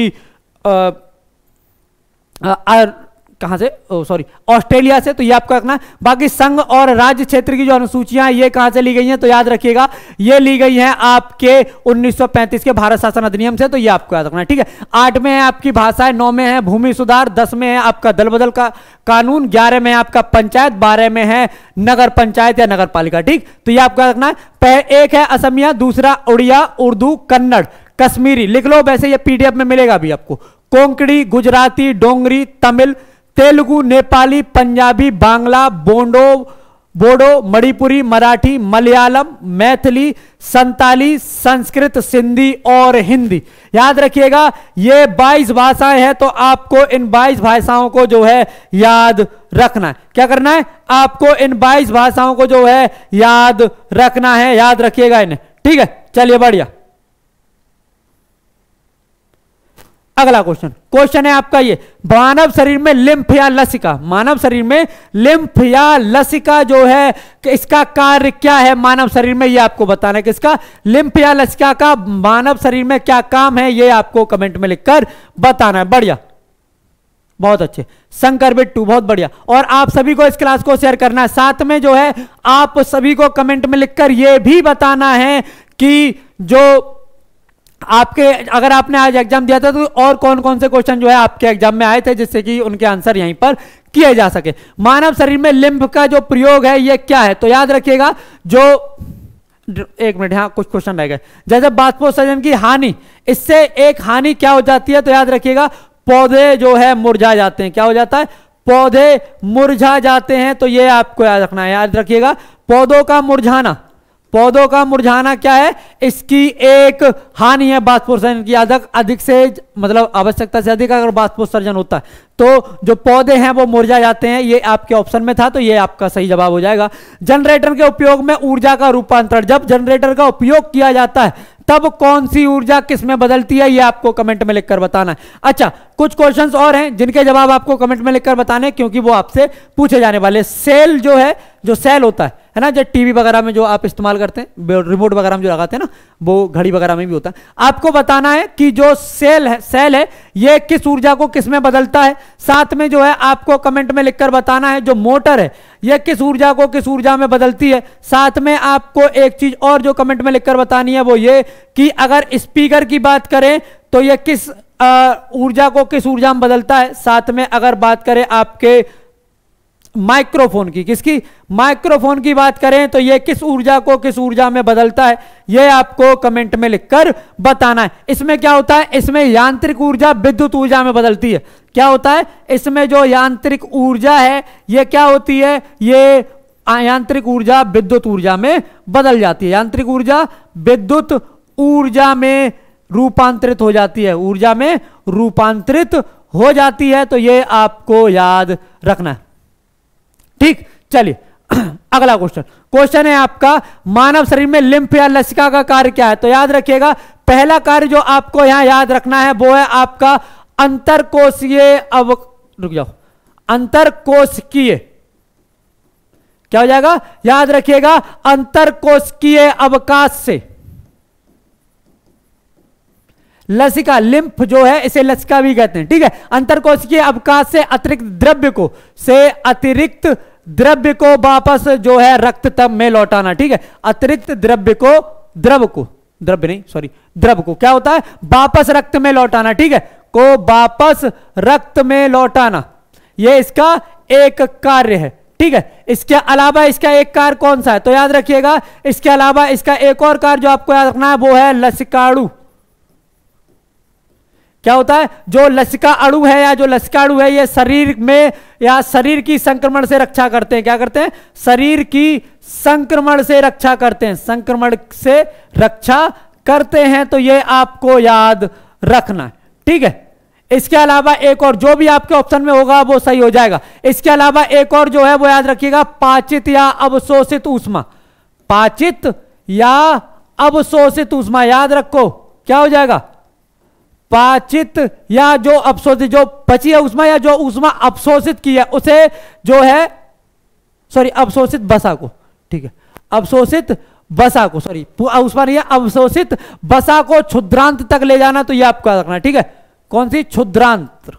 कहा से सॉरी ऑस्ट्रेलिया से तो ये आपको रखना बाकी संघ और राज्य क्षेत्र की जो अनुसूचियां ये कहां से ली गई हैं तो याद रखिएगा ये ली गई हैं आपके 1935 के भारत शासन अधिनियम से तो ये आपको याद रखना ठीक है आठ में है आपकी भाषाएं नौ में है भूमि सुधार दस में है आपका दल बदल का कानून ग्यारह में आपका पंचायत बारह में है नगर पंचायत या नगर ठीक तो यह आपको रखना है एक है असमिया दूसरा उड़िया उर्दू कन्नड़ कश्मीरी लिख लो वैसे ये पीडीएफ में मिलेगा अभी आपको कोंकणी गुजराती डोंगरी तमिल तेलुगु नेपाली पंजाबी बांग्ला बोंडो बोडो मणिपुरी मराठी मलयालम मैथिली संताली संस्कृत सिंधी और हिंदी याद रखिएगा ये 22 भाषाएं हैं तो आपको इन 22 भाषाओं को जो है याद रखना है क्या करना है आपको इन 22 भाषाओं को जो है याद रखना है याद रखिएगा इन्हें ठीक है चलिए बढ़िया अगला क्वेश्चन क्वेश्चन है आपका ये मानव शरीर में लिम्फ या लसिका मानव शरीर में लिम्फ या लसिका जो है इसका कार्य क्या है मानव शरीर में ये आपको बताना है किसका लिम्फ या लसिका का मानव शरीर में क्या काम है ये आपको कमेंट में लिखकर बताना है बढ़िया बहुत अच्छे शंकर बिट्टू बहुत बढ़िया और आप सभी को इस क्लास को शेयर करना है साथ में जो है आप सभी को कमेंट में लिखकर यह भी बताना है कि जो आपके अगर आपने आज एग्जाम दिया था तो और कौन कौन से क्वेश्चन जो है आपके एग्जाम में आए थे जिससे कि उनके आंसर यहीं पर किए जा सके मानव शरीर में लिंब का जो प्रयोग है यह क्या है तो याद रखिएगा जो एक मिनट यहां कुछ क्वेश्चन रह गए जैसे बाष्पोत्सर्जन की हानि इससे एक हानि क्या हो जाती है तो याद रखिएगा पौधे जो है मुरझा जाते हैं क्या हो जाता है पौधे मुरझा जाते हैं तो यह आपको याद रखना है याद रखिएगा पौधों का मुरझाना पौधों का मुरझाना क्या है इसकी एक हानि है बाष्पोत्सर्जन की अधिक अधिक से मतलब आवश्यकता से अधिक अगर बाष्पोत्सर्जन होता है तो जो पौधे हैं वो मुरझा जाते हैं ये आपके ऑप्शन में था तो ये आपका सही जवाब हो जाएगा जनरेटर के उपयोग में ऊर्जा का रूपांतरण जब जनरेटर का उपयोग किया जाता है तब कौन सी ऊर्जा किस में बदलती है ये आपको कमेंट में लिखकर बताना है अच्छा कुछ क्वेश्चंस और हैं जिनके जवाब आपको कमेंट में लिखकर बताने क्योंकि वो आपसे पूछे जाने वाले सेल जो है जो सेल होता है है ना जो टीवी वगैरह में जो आप इस्तेमाल करते हैं रिमोट वगैरह में जो लगाते हैं ना वो घड़ी वगैरह में भी होता है आपको बताना है कि जो सेल है सेल है ये किस ऊर्जा को किस में बदलता है साथ में जो है आपको कमेंट में लिखकर बताना है जो मोटर है यह किस ऊर्जा को किस ऊर्जा में बदलती है साथ में आपको एक चीज और जो कमेंट में लिखकर बतानी है वो ये कि अगर स्पीकर की बात करें तो यह किस ऊर्जा को किस ऊर्जा में बदलता है साथ में अगर बात करें आपके माइक्रोफोन की किसकी माइक्रोफोन की बात करें तो यह किस ऊर्जा को किस ऊर्जा में बदलता है यह आपको कमेंट में लिखकर बताना है इसमें क्या होता है इसमें यांत्रिक ऊर्जा विद्युत ऊर्जा में बदलती है क्या होता है इसमें जो यांत्रिक ऊर्जा है यह क्या होती है ये यांत्रिक ऊर्जा विद्युत ऊर्जा में बदल जाती है यांत्रिक ऊर्जा विद्युत ऊर्जा में रूपांतरित हो जाती है ऊर्जा में रूपांतरित हो जाती है तो ये आपको याद रखना है ठीक चलिए अगला क्वेश्चन क्वेश्चन है आपका मानव शरीर में लिम्फ या लसिका का कार्य क्या है तो याद रखिएगा पहला कार्य जो आपको यहां याद रखना है वो है आपका अंतर कोशीय अव रुक जाओ अंतर कोशकीय क्या हो जाएगा याद रखिएगा अंतर कोशकीय अवकाश से लसिका लिंफ जो है इसे लसिका भी कहते हैं ठीक है अंतर कोशिकीय अवकाश से अतिरिक्त द्रव्य को से अतिरिक्त द्रव्य को वापस जो है रक्त तब में लौटाना ठीक है अतिरिक्त द्रव्य को द्रव को द्रव्य नहीं सॉरी द्रव को क्या होता है वापस रक्त में लौटाना ठीक है को वापस रक्त में लौटाना यह इसका एक कार्य है ठीक है इसके अलावा इसका एक कार्य कौन सा है तो याद रखिएगा इसके अलावा इसका एक और कार्य जो आपको याद रखना है वो है लसिकाणु क्या होता है जो लसिका अणु है या जो लसिका अणु है ये शरीर में या शरीर की संक्रमण से रक्षा करते हैं क्या करते हैं शरीर की संक्रमण से रक्षा करते हैं संक्रमण से रक्षा करते हैं तो ये आपको याद रखना ठीक है इसके अलावा एक और जो भी आपके ऑप्शन में होगा वो सही हो जाएगा इसके अलावा एक और जो है वो याद रखिएगा पाचित या अवशोषित ऊष्मा पाचित या अवशोषित ऊष्मा याद रखो क्या हो जाएगा पाचित या जो अपशोषित जो पची है उसमें या जो उसमें अपशोषित किया उसे जो है सॉरी अवशोषित बसा को ठीक है अवशोषित बसा को सॉरी उसमें नहीं है अवशोषित बसा को क्षुद्रांत तक ले जाना तो यह आपको याद रखना ठीक है कौन सी क्षुद्रांत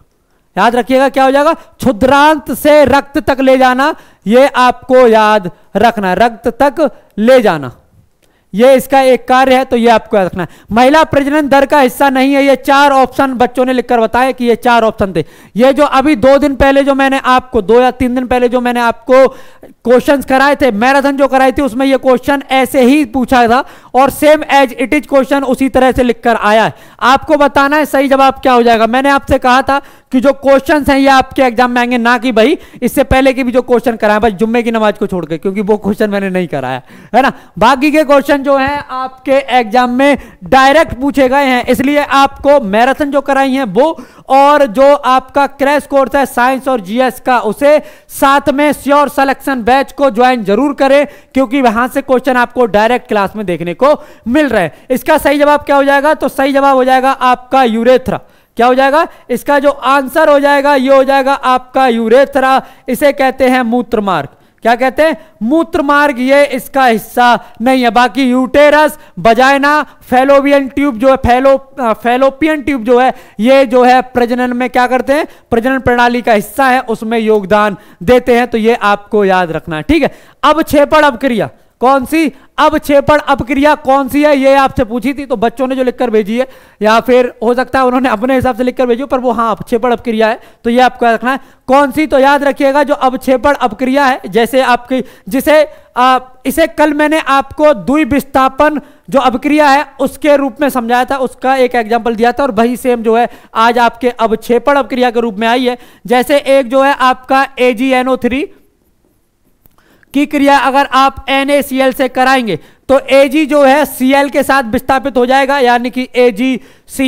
याद रखिएगा क्या हो जाएगा क्षुद्रांत से रक्त तक ले जाना यह आपको याद रखना रक्त तक ले जाना ये इसका एक कार्य है तो ये आपको याद रखना है महिला प्रजनन दर का हिस्सा नहीं है ये चार ऑप्शन बच्चों ने लिखकर बताया कि ये चार ऑप्शन थे ये जो अभी दो दिन पहले जो मैंने आपको दो या तीन दिन पहले जो मैंने आपको क्वेश्चंस कराए थे मैराथन जो कराई थी उसमें ये क्वेश्चन ऐसे ही पूछा था और same as it is question उसी तरह से लिखकर आया है आपको बताना है सही जवाब क्या हो जाएगा मैंने आपसे कहा था कि जो क्वेश्चन है ये आपके एग्जाम में आएंगे ना कि भाई इससे पहले के भी जो क्वेश्चन कराए बस जुम्मे की नमाज को छोड़कर क्योंकि वो क्वेश्चन मैंने नहीं कराया है ना बाकी के क्वेश्चन जो है आपके एग्जाम में डायरेक्ट पूछे गए हैं इसलिए आपको मैराथन जो कराई है वो और जो आपका क्रैश कोर्स है साइंस और जीएस का उसे साथ में श्योर सिलेक्शन बैच को ज्वाइन जरूर करें क्योंकि वहां से क्वेश्चन आपको डायरेक्ट क्लास में देखने को मिल रहा है इसका सही जवाब क्या हो जाएगा तो सही जवाब हो जाएगा आपका यूरेथ्रा क्या हो जाएगा इसका जो आंसर हो जाएगा ये हो जाएगा आपका यूरेथ्रा इसे कहते हैं मूत्र मार्ग क्या कहते हैं मूत्र मार्ग ये इसका हिस्सा नहीं है बाकी यूटेरस बजायना फेलोवियन ट्यूब जो है फेलो फेलोपियन ट्यूब जो है ये जो है प्रजनन में क्या करते हैं प्रजनन प्रणाली का हिस्सा है उसमें योगदान देते हैं तो ये आपको याद रखना है ठीक है अब छेपड़ अब क्रिया कौन सी अब छेपड़ अब क्रिया कौन सी है ये आपसे पूछी थी तो बच्चों ने जो लिखकर भेजी है या फिर हो सकता है उन्होंने अपने हिसाब से लिखकर भेजी पर वो हाँ अपक्षेपण अपक्रिया है तो ये आपको रखना है कौन सी तो याद रखिएगा जो अपक्षेपण अपक्रिया है जैसे आपकी जिसे आ, इसे कल मैंने आपको दुई विस्थापन जो अपक्रिया है उसके रूप में समझाया था उसका एक एग्जाम्पल दिया था और वही सेम जो है आज आपके अवक्षेपण अपक्रिया के रूप में आई है जैसे एक जो है आपका ए जी एन ओ थ्री की क्रिया अगर आप एन से कराएंगे तो एजी जो है सीएल के साथ विस्थापित हो जाएगा यानी कि ए जी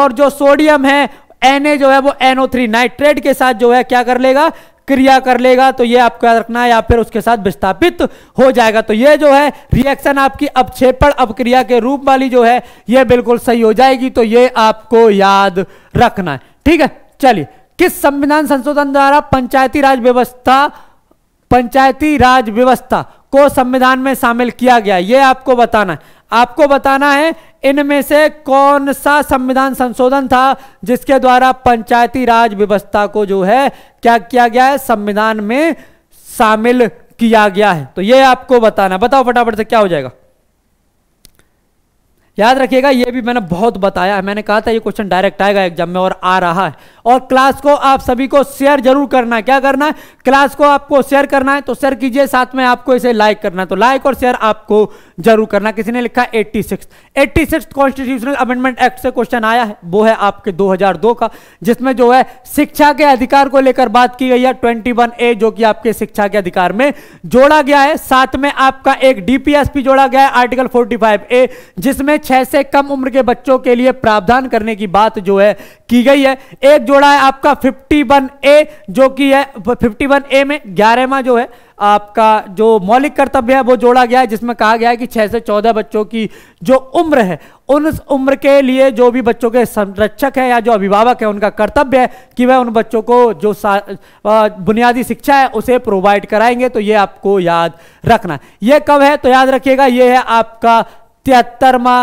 और जो सोडियम है एन जो है वो एनओ थ्री नाइट्रेट के साथ जो है क्या कर लेगा क्रिया कर लेगा तो ये आपको याद रखना है या फिर उसके साथ विस्थापित हो जाएगा तो ये जो है रिएक्शन आपकी अपक्षेपण अपक्रिया के रूप वाली जो है ये बिल्कुल सही हो जाएगी तो ये आपको याद रखना है ठीक है चलिए किस संविधान संशोधन द्वारा पंचायती राज व्यवस्था पंचायती राज व्यवस्था को संविधान में शामिल किया गया ये आपको बताना है आपको बताना है इनमें से कौन सा संविधान संशोधन था जिसके द्वारा पंचायती राज व्यवस्था को जो है क्या किया गया है संविधान में शामिल किया गया है तो ये आपको बताना बताओ फटाफट से क्या हो जाएगा याद रखिएगा ये भी मैंने बहुत बताया है मैंने कहा था ये क्वेश्चन डायरेक्ट आएगा एग्जाम में और आ रहा है और क्लास को आप सभी को शेयर जरूर करना है क्या करना है क्लास को आपको शेयर करना है तो शेयर कीजिए साथ में आपको इसे लाइक करना है तो लाइक और शेयर आपको जरूर करना किसी ने लिखा eighty six eighty six constitutional amendment act से क्वेश्चन आया है वो है आपके दो का जिसमें जो है शिक्षा के अधिकार को लेकर बात की गई है ट्वेंटी वन ए जो कि आपके शिक्षा के अधिकार में जोड़ा गया है साथ में आपका एक डीपीएसपी जोड़ा गया है आर्टिकल फोर्टी फाइव ए जिसमें छह से कम उम्र के बच्चों के लिए प्रावधान करने की बात जो है की गई है एक जोड़ा है आपका 51 ए जो कि है 51 ए में ग्यारहवा जो है आपका जो मौलिक कर्तव्य है वो जोड़ा गया है जिसमें कहा गया है कि छह से चौदह बच्चों की जो उम्र है उन उम्र के लिए जो भी बच्चों के संरक्षक है या जो अभिभावक है उनका कर्तव्य है कि वह उन बच्चों को जो बुनियादी शिक्षा है उसे प्रोवाइड कराएंगे तो ये आपको याद रखना यह कब है तो याद रखिएगा ये है आपका तिहत्तरवा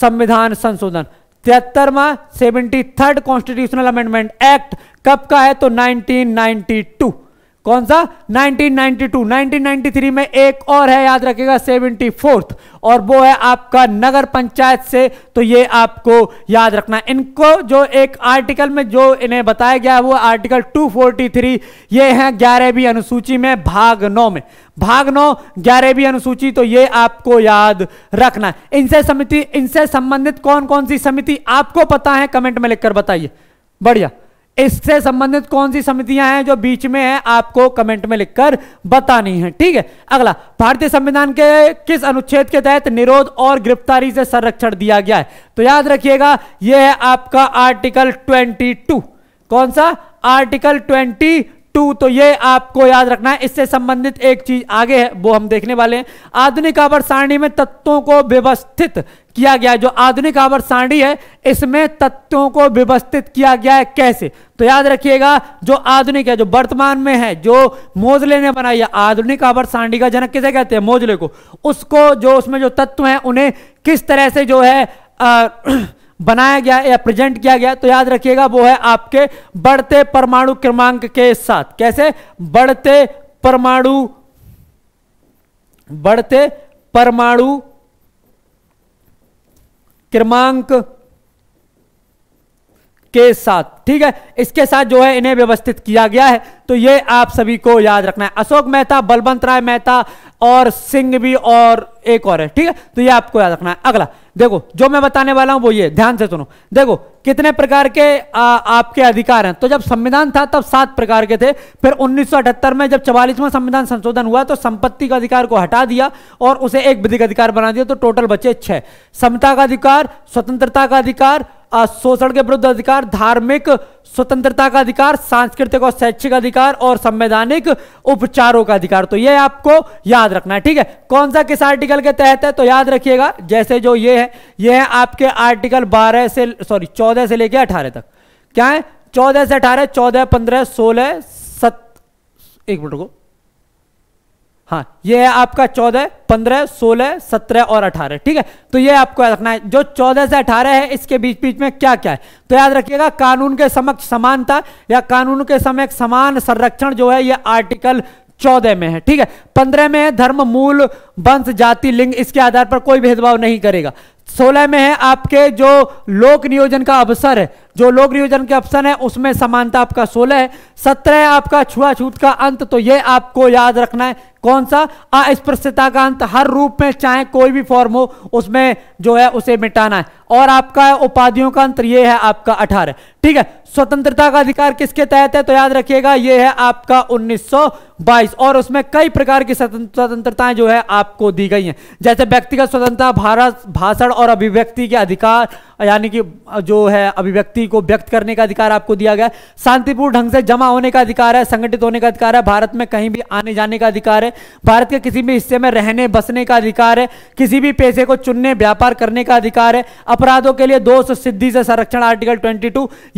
संविधान संशोधन तिहत्तरवा seventy third constitutional amendment act कब का है तो 1992 कौन सा 1992 1993 में एक और है याद रखेगा सेवेंटी फोर्थ और वो है आपका नगर पंचायत से तो ये आपको याद रखना इनको जो एक आर्टिकल में जो इन्हें बताया गया है वो आर्टिकल 243 ये हैं ग्यारहवीं अनुसूची में भाग नौ में भाग नौ ग्यारहवीं अनुसूची तो ये आपको याद रखना इनसे समिति इनसे संबंधित कौन कौन सी समिति आपको पता है कमेंट में लिखकर बताइए बढ़िया इससे संबंधित कौन सी समितियां हैं जो बीच में है आपको कमेंट में लिखकर बतानी है ठीक है अगला भारतीय संविधान के किस अनुच्छेद के तहत निरोध और गिरफ्तारी से संरक्षण दिया गया है तो याद रखिएगा यह है आपका आर्टिकल 22 कौन सा आर्टिकल टू तो ये आपको याद रखना है इससे संबंधित एक चीज आगे है वो हम देखने वाले हैं आधुनिक आवर्त सारणी में तत्वों को व्यवस्थित किया गया है जो आधुनिक आवर्त सारणी है इसमें तत्वों को व्यवस्थित किया गया है कैसे तो याद रखिएगा जो आधुनिक है जो वर्तमान में है जो मोजले ने बनाई है आधुनिक आवर्त सारणी का जनक किसे कहते हैं मोजले को उसको जो उसमें जो तत्व है उन्हें किस तरह से जो है आ, बनाया गया या प्रेजेंट किया गया तो याद रखिएगा वो है आपके बढ़ते परमाणु क्रमांक के साथ कैसे बढ़ते परमाणु बढ़ते परमाणु क्रमांक के साथ ठीक है इसके साथ जो है इन्हें व्यवस्थित किया गया है तो ये आप सभी को याद रखना है अशोक मेहता बलवंत राय मेहता और सिंह भी और एक और है ठीक है तो ये आपको याद रखना है अगला देखो जो मैं बताने वाला हूं वो ये ध्यान से सुनो देखो कितने प्रकार के आ, आपके अधिकार हैं तो जब संविधान था तब सात प्रकार के थे फिर 1978 में जब चवालीसवां संविधान संशोधन हुआ तो संपत्ति का अधिकार को हटा दिया और उसे एक विधिक अधिकार बना दिया तो टोटल बचे छह समता का अधिकार स्वतंत्रता का अधिकार शोषण के विरुद्ध अधिकार धार्मिक स्वतंत्रता का अधिकार सांस्कृतिक और शैक्षिक अधिकार और संवैधानिक उपचारों का अधिकार तो यह आपको याद रखना है ठीक है कौन सा किस आर्टिकल के तहत है तो याद रखिएगा जैसे जो ये है ये है आपके आर्टिकल 12 से सॉरी 14 से लेकर 18 तक क्या है 14 से 18 14 15 16 सत एक मिनट को हाँ ये है आपका चौदह पंद्रह सोलह सत्रह और अठारह ठीक है तो ये आपको याद रखना है जो चौदह से अठारह है इसके बीच बीच में क्या क्या है तो याद रखिएगा कानून के समक्ष समानता या कानून के समक्ष समान संरक्षण जो है ये आर्टिकल चौदह में है ठीक है पंद्रह में है धर्म मूल वंश जाति लिंग इसके आधार पर कोई भेदभाव नहीं करेगा सोलह में है आपके जो लोक नियोजन का अवसर है जो लोग नियोजन के ऑप्शन है उसमें समानता आपका सोलह है सत्रह आपका छुआछूत का अंत तो ये आपको याद रखना है कौन सा अस्पृश्यता का अंत हर रूप में चाहे कोई भी फॉर्म हो उसमें जो है उसे मिटाना है और आपका उपाधियों का अंत ये है आपका अठारह ठीक है स्वतंत्रता का अधिकार किसके तहत है तो याद रखिएगा ये है आपका 1922 और उसमें कई प्रकार की स्वतंत्रताएं जो है आपको दी गई हैं जैसे व्यक्तिगत स्वतंत्रता भारत भाषण और अभिव्यक्ति के अधिकार यानी कि जो है अभिव्यक्ति व्यक्ति को व्यक्त करने का अधिकार आपको दिया गया शांतिपूर्ण ढंग से जमा होने का अधिकार है संगठित होने का अधिकार है भारत में कहीं भी आने जाने का अधिकार है भारत के किसी भी हिस्से में रहने बसने का अधिकार है किसी भी पैसे को चुनने व्यापार करने का अधिकार है अपराधों के लिए दोष सिद्धि से संरक्षण आर्टिकल ट्वेंटी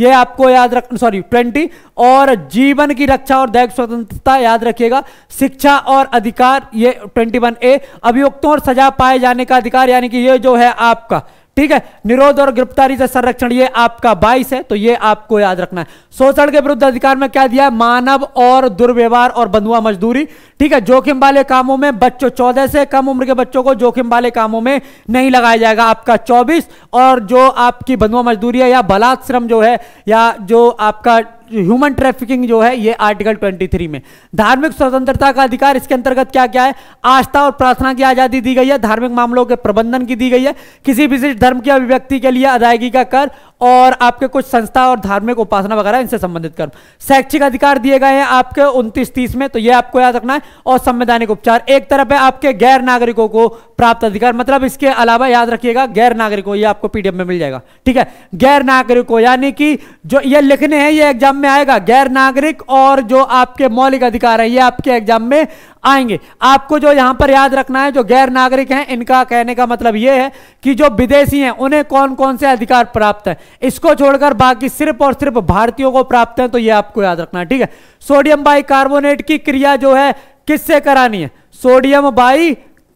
ये आपको याद रख सॉरी ट्वेंटी और जीवन की रक्षा और दैहिक स्वतंत्रता याद रखिएगा शिक्षा और अधिकार ये ट्वेंटी ए अभियुक्तों और सजा पाए जाने का अधिकार यानी कि ये जो है आपका ठीक है निरोध और गिरफ्तारी से संरक्षण ये आपका बाईस है तो ये आपको याद रखना है शोषण के विरुद्ध अधिकार में क्या दिया है मानव और दुर्व्यवहार और बंधुआ मजदूरी ठीक है जोखिम वाले कामों में बच्चों चौदह से कम उम्र के बच्चों को जोखिम वाले कामों में नहीं लगाया जाएगा आपका चौबीस और जो आपकी बंधुआ मजदूरी है या बलात्श्रम जो है या जो आपका ह्यूमन ट्रैफिकिंग जो है ये आर्टिकल 23 में धार्मिक स्वतंत्रता का अधिकार इसके अंतर्गत क्या क्या है आस्था और प्रार्थना की आजादी दी गई है धार्मिक मामलों के प्रबंधन की दी गई है किसी विशिष्ट धर्म की अभिव्यक्ति के लिए अदायगी का कर और आपके कुछ संस्था और धार्मिक उपासना वगैरह इनसे संबंधित कर शैक्षिक अधिकार दिए गए हैं आपके उनतीस तीस में तो यह आपको याद रखना है और संवैधानिक उपचार एक तरफ है आपके गैर नागरिकों को प्राप्त अधिकार मतलब इसके अलावा याद रखिएगा गैर नागरिकों ये आपको पीडीएफ में मिल जाएगा ठीक है गैर नागरिकों यानी कि जो ये लिखने हैं ये एग्जाम में आएगा गैर नागरिक और जो आपके मौलिक अधिकार है ये आपके एग्जाम में आएंगे आपको जो यहां पर याद रखना है जो गैर नागरिक हैं इनका कहने का मतलब यह है कि जो विदेशी हैं उन्हें कौन कौन से अधिकार प्राप्त है इसको छोड़कर बाकी सिर्फ और सिर्फ भारतीयों को प्राप्त है तो यह आपको याद रखना है ठीक है सोडियम बाई कार्बोनेट की क्रिया जो है किससे करानी है सोडियम बाई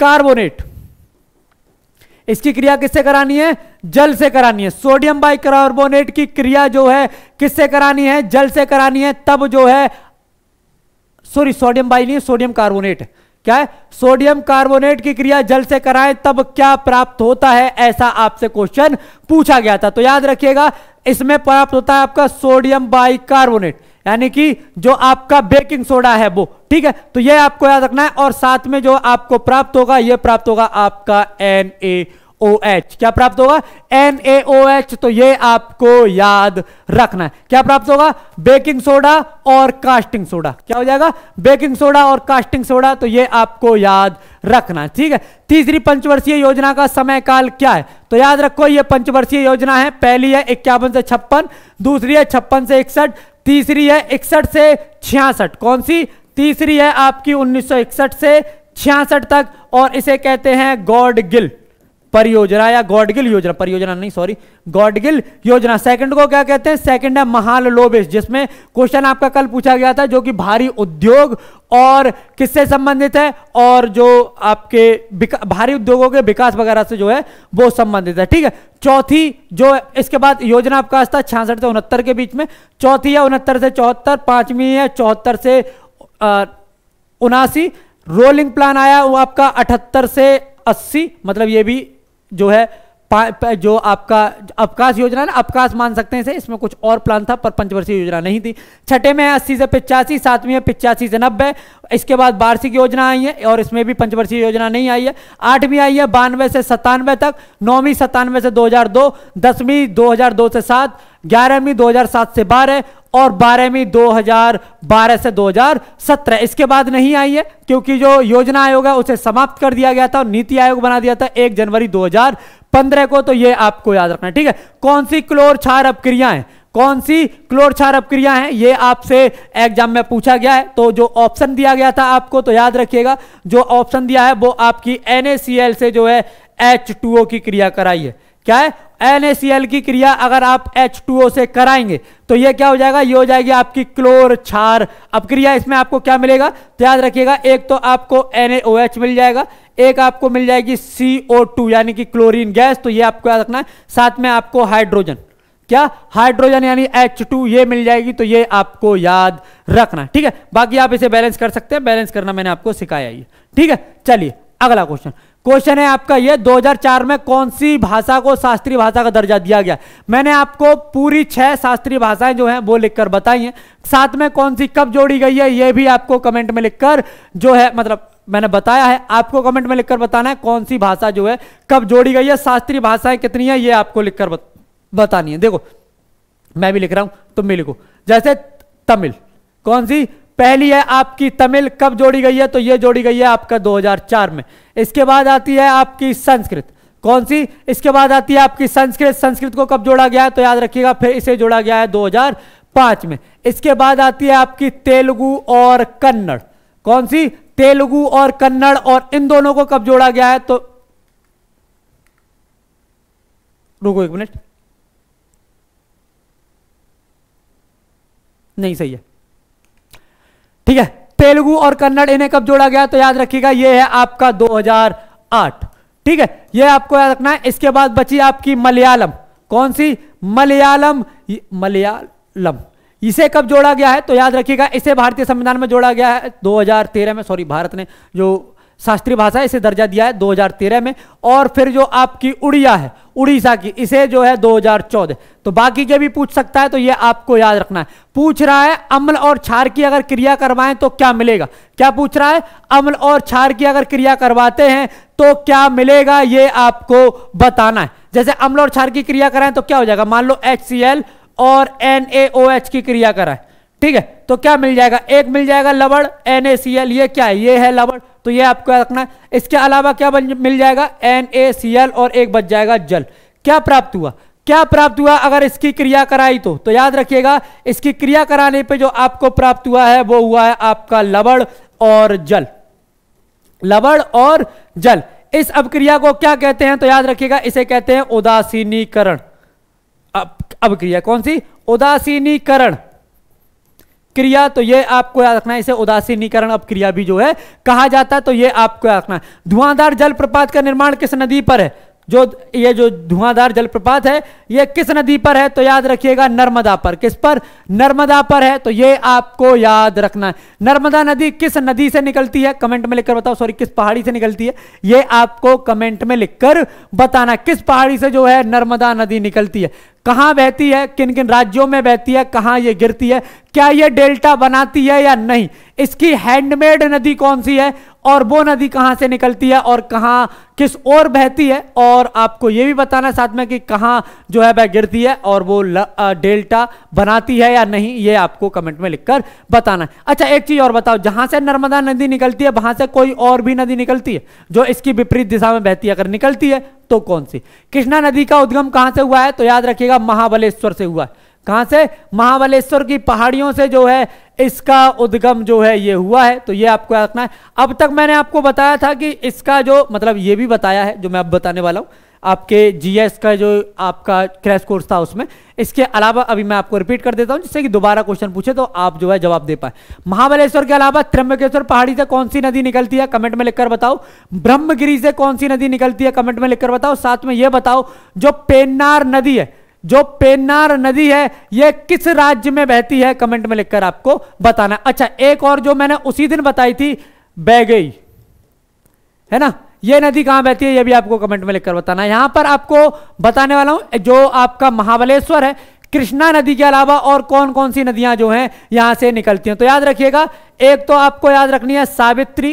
कार्बोनेट इसकी क्रिया किससे करानी है जल से करानी है सोडियम बाइकार्बोनेट की क्रिया जो है किससे करानी है जल से करानी है तब जो है सॉरी सोडियम बाई नहीं सोडियम कार्बोनेट क्या है सोडियम कार्बोनेट की क्रिया जल से कराएं तब क्या प्राप्त होता है ऐसा आपसे क्वेश्चन पूछा गया था तो याद रखिएगा इसमें प्राप्त होता है आपका सोडियम कार्बोनेट यानी कि जो आपका बेकिंग सोडा है वो ठीक है तो यह आपको याद रखना है और साथ में जो आपको प्राप्त होगा यह प्राप्त होगा आपका एन एच क्या प्राप्त होगा एच तो ये आपको याद रखना है क्या प्राप्त होगा बेकिंग सोडा और कास्टिंग सोडा क्या हो जाएगा बेकिंग सोडा और कास्टिंग सोडा तो ये आपको याद रखना ठीक है तीसरी पंचवर्षीय योजना का समय काल क्या है तो याद रखो ये पंचवर्षीय योजना है पहली है इक्यावन से छप्पन दूसरी है छप्पन से इकसठ तीसरी है इकसठ से छियासठ कौन सी तीसरी है आपकी 1961 से छियासठ तक और इसे कहते हैं गॉड गिल परियोजना या गॉडगिल योजना परियोजना नहीं सॉरी गॉडगिल योजना सेकंड को क्या कहते हैं सेकंड है महाल महालोबेश जिसमें क्वेश्चन आपका कल पूछा गया था जो कि भारी उद्योग और किससे संबंधित है और जो आपके भारी उद्योगों के विकास वगैरह से जो है वो संबंधित है ठीक है चौथी जो इसके बाद योजना आपका था छियासठ से उनहत्तर के बीच में चौथी है उनहत्तर से चौहत्तर पांचवी है चौहत्तर से उनासी रोलिंग प्लान आया वो आपका अठहत्तर से अस्सी मतलब ये भी जो है जो आपका अवकाश योजना ना अवकाश मान सकते हैं इसे इसमें कुछ और प्लान था पर पंचवर्षीय योजना नहीं थी छठे में अस्सी से पिचासी सातवीं है पिचासी से नब्बे इसके बाद वार्षिक योजना आई है और इसमें भी पंचवर्षीय योजना नहीं आई है आठवीं आई है बानवे से सतानवे तक नौवीं सतानवे से 2002 दसवीं दो से सात ग्यारहवीं सात से बारह और बारहवीं 2012 से 2017 इसके बाद नहीं आई है क्योंकि जो योजना आयोग है उसे समाप्त कर दिया गया था और नीति आयोग बना दिया था 1 जनवरी 2015 को तो ये आपको याद रखना है ठीक है कौन सी क्लोर अपक्रिया अपक्रियाएं कौन सी क्लोर छार अपक्रिया है ये आपसे एग्जाम में पूछा गया है तो जो ऑप्शन दिया गया था आपको तो याद रखिएगा जो ऑप्शन दिया है वो आपकी एनएसीएल से जो है एच की क्रिया कराई है क्या है एन की क्रिया अगर आप H2O से कराएंगे तो ये क्या हो जाएगा ये हो जाएगी आपकी क्लोर छार अब क्रिया इसमें आपको क्या मिलेगा तो याद रखिएगा एक तो आपको NaOH मिल जाएगा एक आपको मिल जाएगी CO2 यानी कि क्लोरीन गैस तो ये आपको याद रखना है साथ में आपको हाइड्रोजन क्या हाइड्रोजन यानी H2 ये मिल जाएगी तो ये आपको याद रखना ठीक है बाकी आप इसे बैलेंस कर सकते हैं बैलेंस करना मैंने आपको सिखाया ये ठीक है चलिए अगला क्वेश्चन क्वेश्चन है आपका ये 2004 में कौन सी भाषा को शास्त्रीय भाषा का दर्जा दिया गया मैंने आपको पूरी छह शास्त्रीय भाषाएं जो हैं वो लिखकर बताई हैं साथ में कौन सी कब जोड़ी गई है ये भी आपको कमेंट में लिखकर जो है मतलब मैंने बताया है आपको कमेंट में लिखकर बताना है कौन सी भाषा जो है कब जोड़ी गई है शास्त्रीय भाषाएं कितनी है ये आपको लिखकर बत, बतानी है देखो मैं भी लिख रहा हूं तुम भी लिखो जैसे तमिल कौन सी पहली है आपकी तमिल कब जोड़ी गई है तो यह जोड़ी गई है आपका 2004 में इसके बाद आती है आपकी संस्कृत कौन सी इसके बाद आती है आपकी संस्कृत संस्कृत को कब जोड़ा गया है तो याद रखिएगा फिर इसे जोड़ा गया है 2005 में इसके बाद आती है आपकी तेलुगु और कन्नड़ कौन सी तेलुगु और कन्नड़ और इन दोनों को कब जोड़ा गया है तो रुको एक मिनट नहीं सही है ठीक है तेलुगु और कन्नड़ इन्हें कब जोड़ा गया तो याद रखिएगा ये है आपका 2008 ठीक है ये आपको याद रखना है इसके बाद बची आपकी मलयालम कौन सी मलयालम मलयालम इसे कब जोड़ा गया है तो याद रखिएगा इसे भारतीय संविधान में जोड़ा गया है 2013 में सॉरी भारत ने जो शास्त्रीय भाषा इसे दर्जा दिया है 2013 में और फिर जो आपकी उड़िया है उड़ीसा की इसे जो है 2014 तो बाकी के भी पूछ सकता है तो ये आपको याद रखना है पूछ रहा है अम्ल और क्षार की अगर क्रिया करवाएं तो क्या मिलेगा क्या पूछ रहा है अम्ल और क्षार की अगर क्रिया करवाते हैं तो क्या मिलेगा ये आपको बताना है जैसे अम्ल और क्षार की क्रिया कराएं तो क्या हो जाएगा मान लो एच और एन की क्रिया कराए ठीक है तो क्या मिल जाएगा एक मिल जाएगा लवड़ एन ये क्या है ये है लवड़ तो ये आपको रखना है इसके अलावा क्या मिल जाएगा एन ए सी एल और एक बच जाएगा जल क्या प्राप्त हुआ क्या प्राप्त हुआ अगर इसकी क्रिया कराई तो तो याद रखिएगा इसकी क्रिया कराने पे जो आपको प्राप्त हुआ है वो हुआ है आपका लवड़ और जल लवड़ और जल इस अपक्रिया को क्या कहते हैं तो याद रखिएगा इसे कहते हैं उदासीनीकरण अब क्रिया कौन सी उदासीनीकरण क्रिया तो ये आपको याद रखना है इसे उदासीनीकरण क्रिया भी जो है कहा जाता है तो ये आपको याद रखना धुआंधार जलप्रपात का निर्माण किस नदी पर है जो ये जो धुआंधार जलप्रपात है ये किस नदी पर है तो याद रखिएगा नर्मदा पर किस पर नर्मदा पर है तो ये आपको याद रखना है नर्मदा नदी किस नदी से निकलती है कमेंट में लिखकर बताओ सॉरी किस पहाड़ी से निकलती है ये आपको कमेंट में लिखकर बताना किस पहाड़ी से जो है नर्मदा नदी निकलती है कहाँ बहती है किन किन राज्यों में बहती है कहाँ ये गिरती है क्या ये डेल्टा बनाती है या नहीं इसकी हैंडमेड नदी कौन सी है और वो नदी कहाँ से निकलती है और कहाँ किस ओर बहती है और आपको ये भी बताना साथ में कि कहाँ जो है वह गिरती है और वो ल, आ, डेल्टा बनाती है या नहीं ये आपको कमेंट में लिखकर बताना है अच्छा एक चीज़ और बताओ जहाँ से नर्मदा नदी निकलती है वहां से कोई और भी नदी निकलती है जो इसकी विपरीत दिशा में बहती है अगर निकलती है तो कौन सी कृष्णा नदी का उद्गम कहां से हुआ है तो याद रखिएगा महाबलेश्वर से हुआ है कहां से महाबलेश्वर की पहाड़ियों से जो है इसका उद्गम जो है ये हुआ है तो ये आपको याद रखना है अब तक मैंने आपको बताया था कि इसका जो मतलब ये भी बताया है जो मैं अब बताने वाला हूं आपके जीएस का जो आपका क्रैश कोर्स था उसमें इसके अलावा अभी मैं आपको रिपीट कर देता हूं जिससे कि दोबारा क्वेश्चन पूछे तो आप जो है जवाब दे पाए महाबलेश्वर के अलावा त्रम्बकेश्वर पहाड़ी से कौन सी नदी निकलती है कमेंट में लिखकर बताओ ब्रह्मगिरी से कौन सी नदी निकलती है कमेंट में लिखकर बताओ साथ में यह बताओ जो पेन्नार नदी है जो पेन्नार नदी है यह किस राज्य में बहती है कमेंट में लिखकर आपको बताना अच्छा एक और जो मैंने उसी दिन बताई थी बैगई है ना ये नदी कहां बहती है ये भी आपको कमेंट में लिखकर बताना यहां पर आपको बताने वाला हूं जो आपका महाबलेश्वर है कृष्णा नदी के अलावा और कौन कौन सी नदियां जो हैं यहां से निकलती हैं तो याद रखिएगा एक तो आपको याद रखनी है सावित्री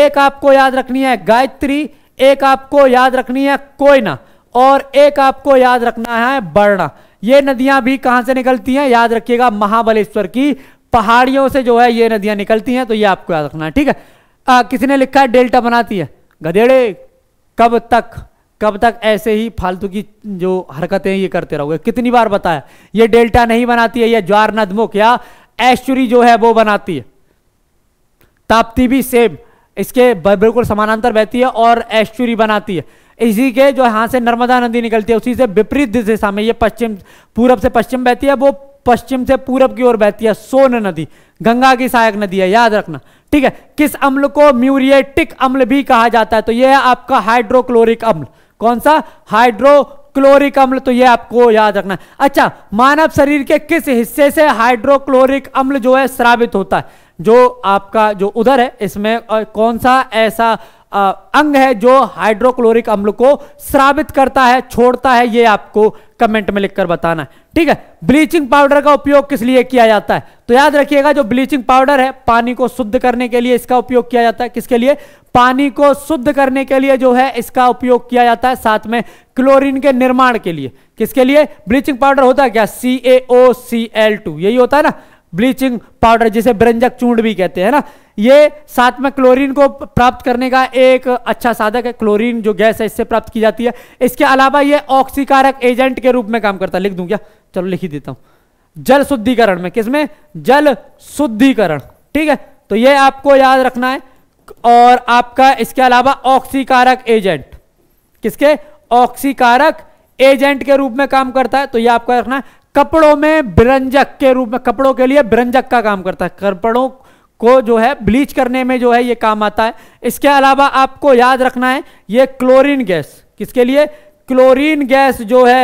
एक आपको याद रखनी है गायत्री एक आपको याद रखनी है कोयना और एक आपको याद रखना है बर्णा ये नदियां भी कहां से निकलती हैं याद रखिएगा महाबलेश्वर की पहाड़ियों से जो है ये नदियां निकलती हैं तो ये आपको याद रखना है ठीक है किसी ने लिखा है डेल्टा बनाती है गधेड़े कब तक कब तक ऐसे ही फालतू की जो हरकतें ये करते रहोगे कितनी बार बताया ये डेल्टा नहीं बनाती है यह ज्वार नदमुख या ऐश्वरी जो है वो बनाती है ताप्ती भी सेम इसके बिल्कुल समानांतर बहती है और ऐश्वरी बनाती है इसी के जो यहां से नर्मदा नदी निकलती है उसी से विपरीत दिशा में ये पश्चिम पूरब से पश्चिम बहती है वो पश्चिम से पूरब की ओर बहती है सोन नदी गंगा की सहायक नदी है याद रखना ठीक है किस अम्ल को म्यूरिएटिक अम्ल भी कहा जाता है तो यह है आपका हाइड्रोक्लोरिक अम्ल कौन सा हाइड्रो क्लोरिक अम्ल तो ये आपको याद रखना अच्छा मानव शरीर के किस हिस्से से हाइड्रोक्लोरिक अम्ल जो है स्रावित होता है जो आपका जो उधर है इसमें कौन सा ऐसा अंग है जो हाइड्रोक्लोरिक अम्ल को श्रावित करता है छोड़ता है ये आपको कमेंट में लिखकर बताना है ठीक है ब्लीचिंग पाउडर का उपयोग किस लिए किया जाता है तो याद रखिएगा जो ब्लीचिंग पाउडर है पानी को शुद्ध करने के लिए इसका उपयोग किया जाता है किसके लिए पानी को शुद्ध करने के लिए जो है इसका उपयोग किया जाता है साथ में क्लोरीन के निर्माण के लिए किसके लिए ब्लीचिंग पाउडर होता है क्या सी सी एल टू यही होता है ना ब्लीचिंग पाउडर जिसे ब्रंजक चूंड भी कहते हैं ना ये साथ में क्लोरीन को प्राप्त करने का एक अच्छा साधक है क्लोरीन जो गैस है इससे प्राप्त की जाती है इसके अलावा ये ऑक्सीकारक एजेंट के रूप में काम करता है लिख दूं क्या चलो लिख ही देता हूं जल शुद्धिकरण में किसमें जल शुद्धिकरण ठीक है तो ये आपको याद रखना है और आपका इसके अलावा ऑक्सीकारक एजेंट किसके ऑक्सीकारक एजेंट के रूप में काम करता है तो ये आपको रखना है कपड़ों में बिरंजक के रूप में कपड़ों के लिए बिरंजक का काम करता है कपड़ों को जो है ब्लीच करने में जो है ये काम आता है इसके अलावा आपको याद रखना है ये क्लोरीन गैस किसके लिए क्लोरीन गैस जो है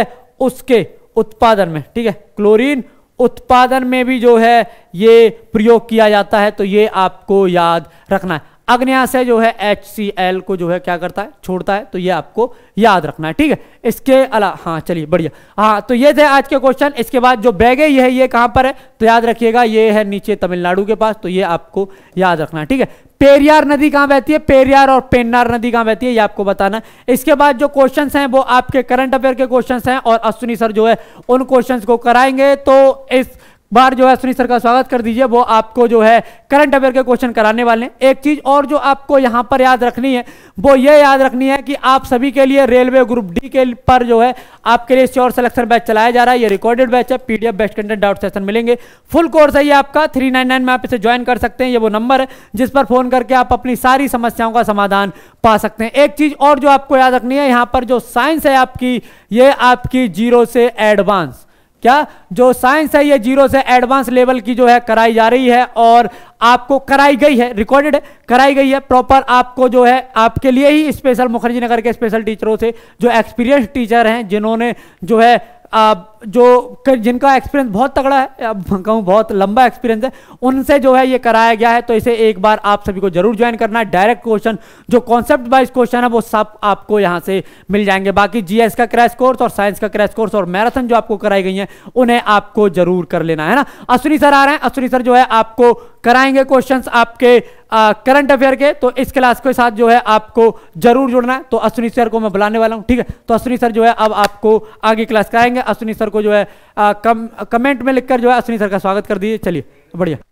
उसके उत्पादन में ठीक है क्लोरीन उत्पादन में भी जो है ये प्रयोग किया जाता है तो ये आपको याद रखना है अग्न्याशय जो है एच को जो है क्या करता है छोड़ता है तो ये आपको याद रखना है ठीक है इसके अला हाँ चलिए बढ़िया हाँ तो ये थे आज के क्वेश्चन इसके बाद जो बैग है ये कहाँ पर है तो याद रखिएगा ये है नीचे तमिलनाडु के पास तो ये आपको याद रखना है ठीक है पेरियार नदी कहाँ बहती है पेरियार और पेन्नार नदी कहाँ बहती है ये आपको बताना है इसके बाद जो क्वेश्चन हैं वो आपके करंट अफेयर के क्वेश्चन हैं और अश्विनी सर जो है उन क्वेश्चन को कराएंगे तो इस बार जो है सुनील सर का स्वागत कर दीजिए वो आपको जो है करंट अफेयर के क्वेश्चन कराने वाले हैं एक चीज और जो आपको यहाँ पर याद रखनी है वो ये याद रखनी है कि आप सभी के लिए रेलवे ग्रुप डी के पर जो है आपके लिए श्योर सिलेक्शन बैच चलाया जा रहा है ये रिकॉर्डेड बैच है PDF best content doubt session मिलेंगे फुल कोर्स है ये आपका थ्री में आप इसे ज्वाइन कर सकते हैं ये वो नंबर है जिस पर फोन करके आप अपनी सारी समस्याओं का समाधान पा सकते हैं एक चीज और जो आपको याद रखनी है यहाँ पर जो साइंस है आपकी ये आपकी जीरो से एडवांस क्या जो साइंस है ये जीरो से एडवांस लेवल की जो है कराई जा रही है और आपको कराई गई है रिकॉर्डेड कराई गई है प्रॉपर आपको जो है आपके लिए ही स्पेशल मुखर्जी नगर के स्पेशल टीचरों से जो एक्सपीरियंस टीचर हैं जिन्होंने जो है जो जिनका एक्सपीरियंस बहुत तगड़ा है अब कहूँ बहुत लंबा एक्सपीरियंस है उनसे जो है ये कराया गया है तो इसे एक बार आप सभी को जरूर ज्वाइन करना है डायरेक्ट क्वेश्चन जो कॉन्सेप्ट वाइज क्वेश्चन है वो सब आपको यहाँ से मिल जाएंगे बाकी जीएस का क्रैश कोर्स और साइंस का क्रैश कोर्स और मैराथन जो आपको कराई गई है उन्हें आपको जरूर कर लेना है ना अश्विनी सर आ रहे हैं अश्विनी सर जो है आपको कराएंगे क्वेश्चन आपके करंट अफेयर के तो इस क्लास के साथ जो है आपको जरूर जुड़ना है तो अश्विनी सर को मैं बुलाने वाला हूँ ठीक है तो अश्विनी सर जो है अब आपको आगे क्लास कराएंगे अश्विनी सर को जो है आ, कम कमेंट में लिखकर जो है अश्विनी सर का स्वागत कर दीजिए चलिए बढ़िया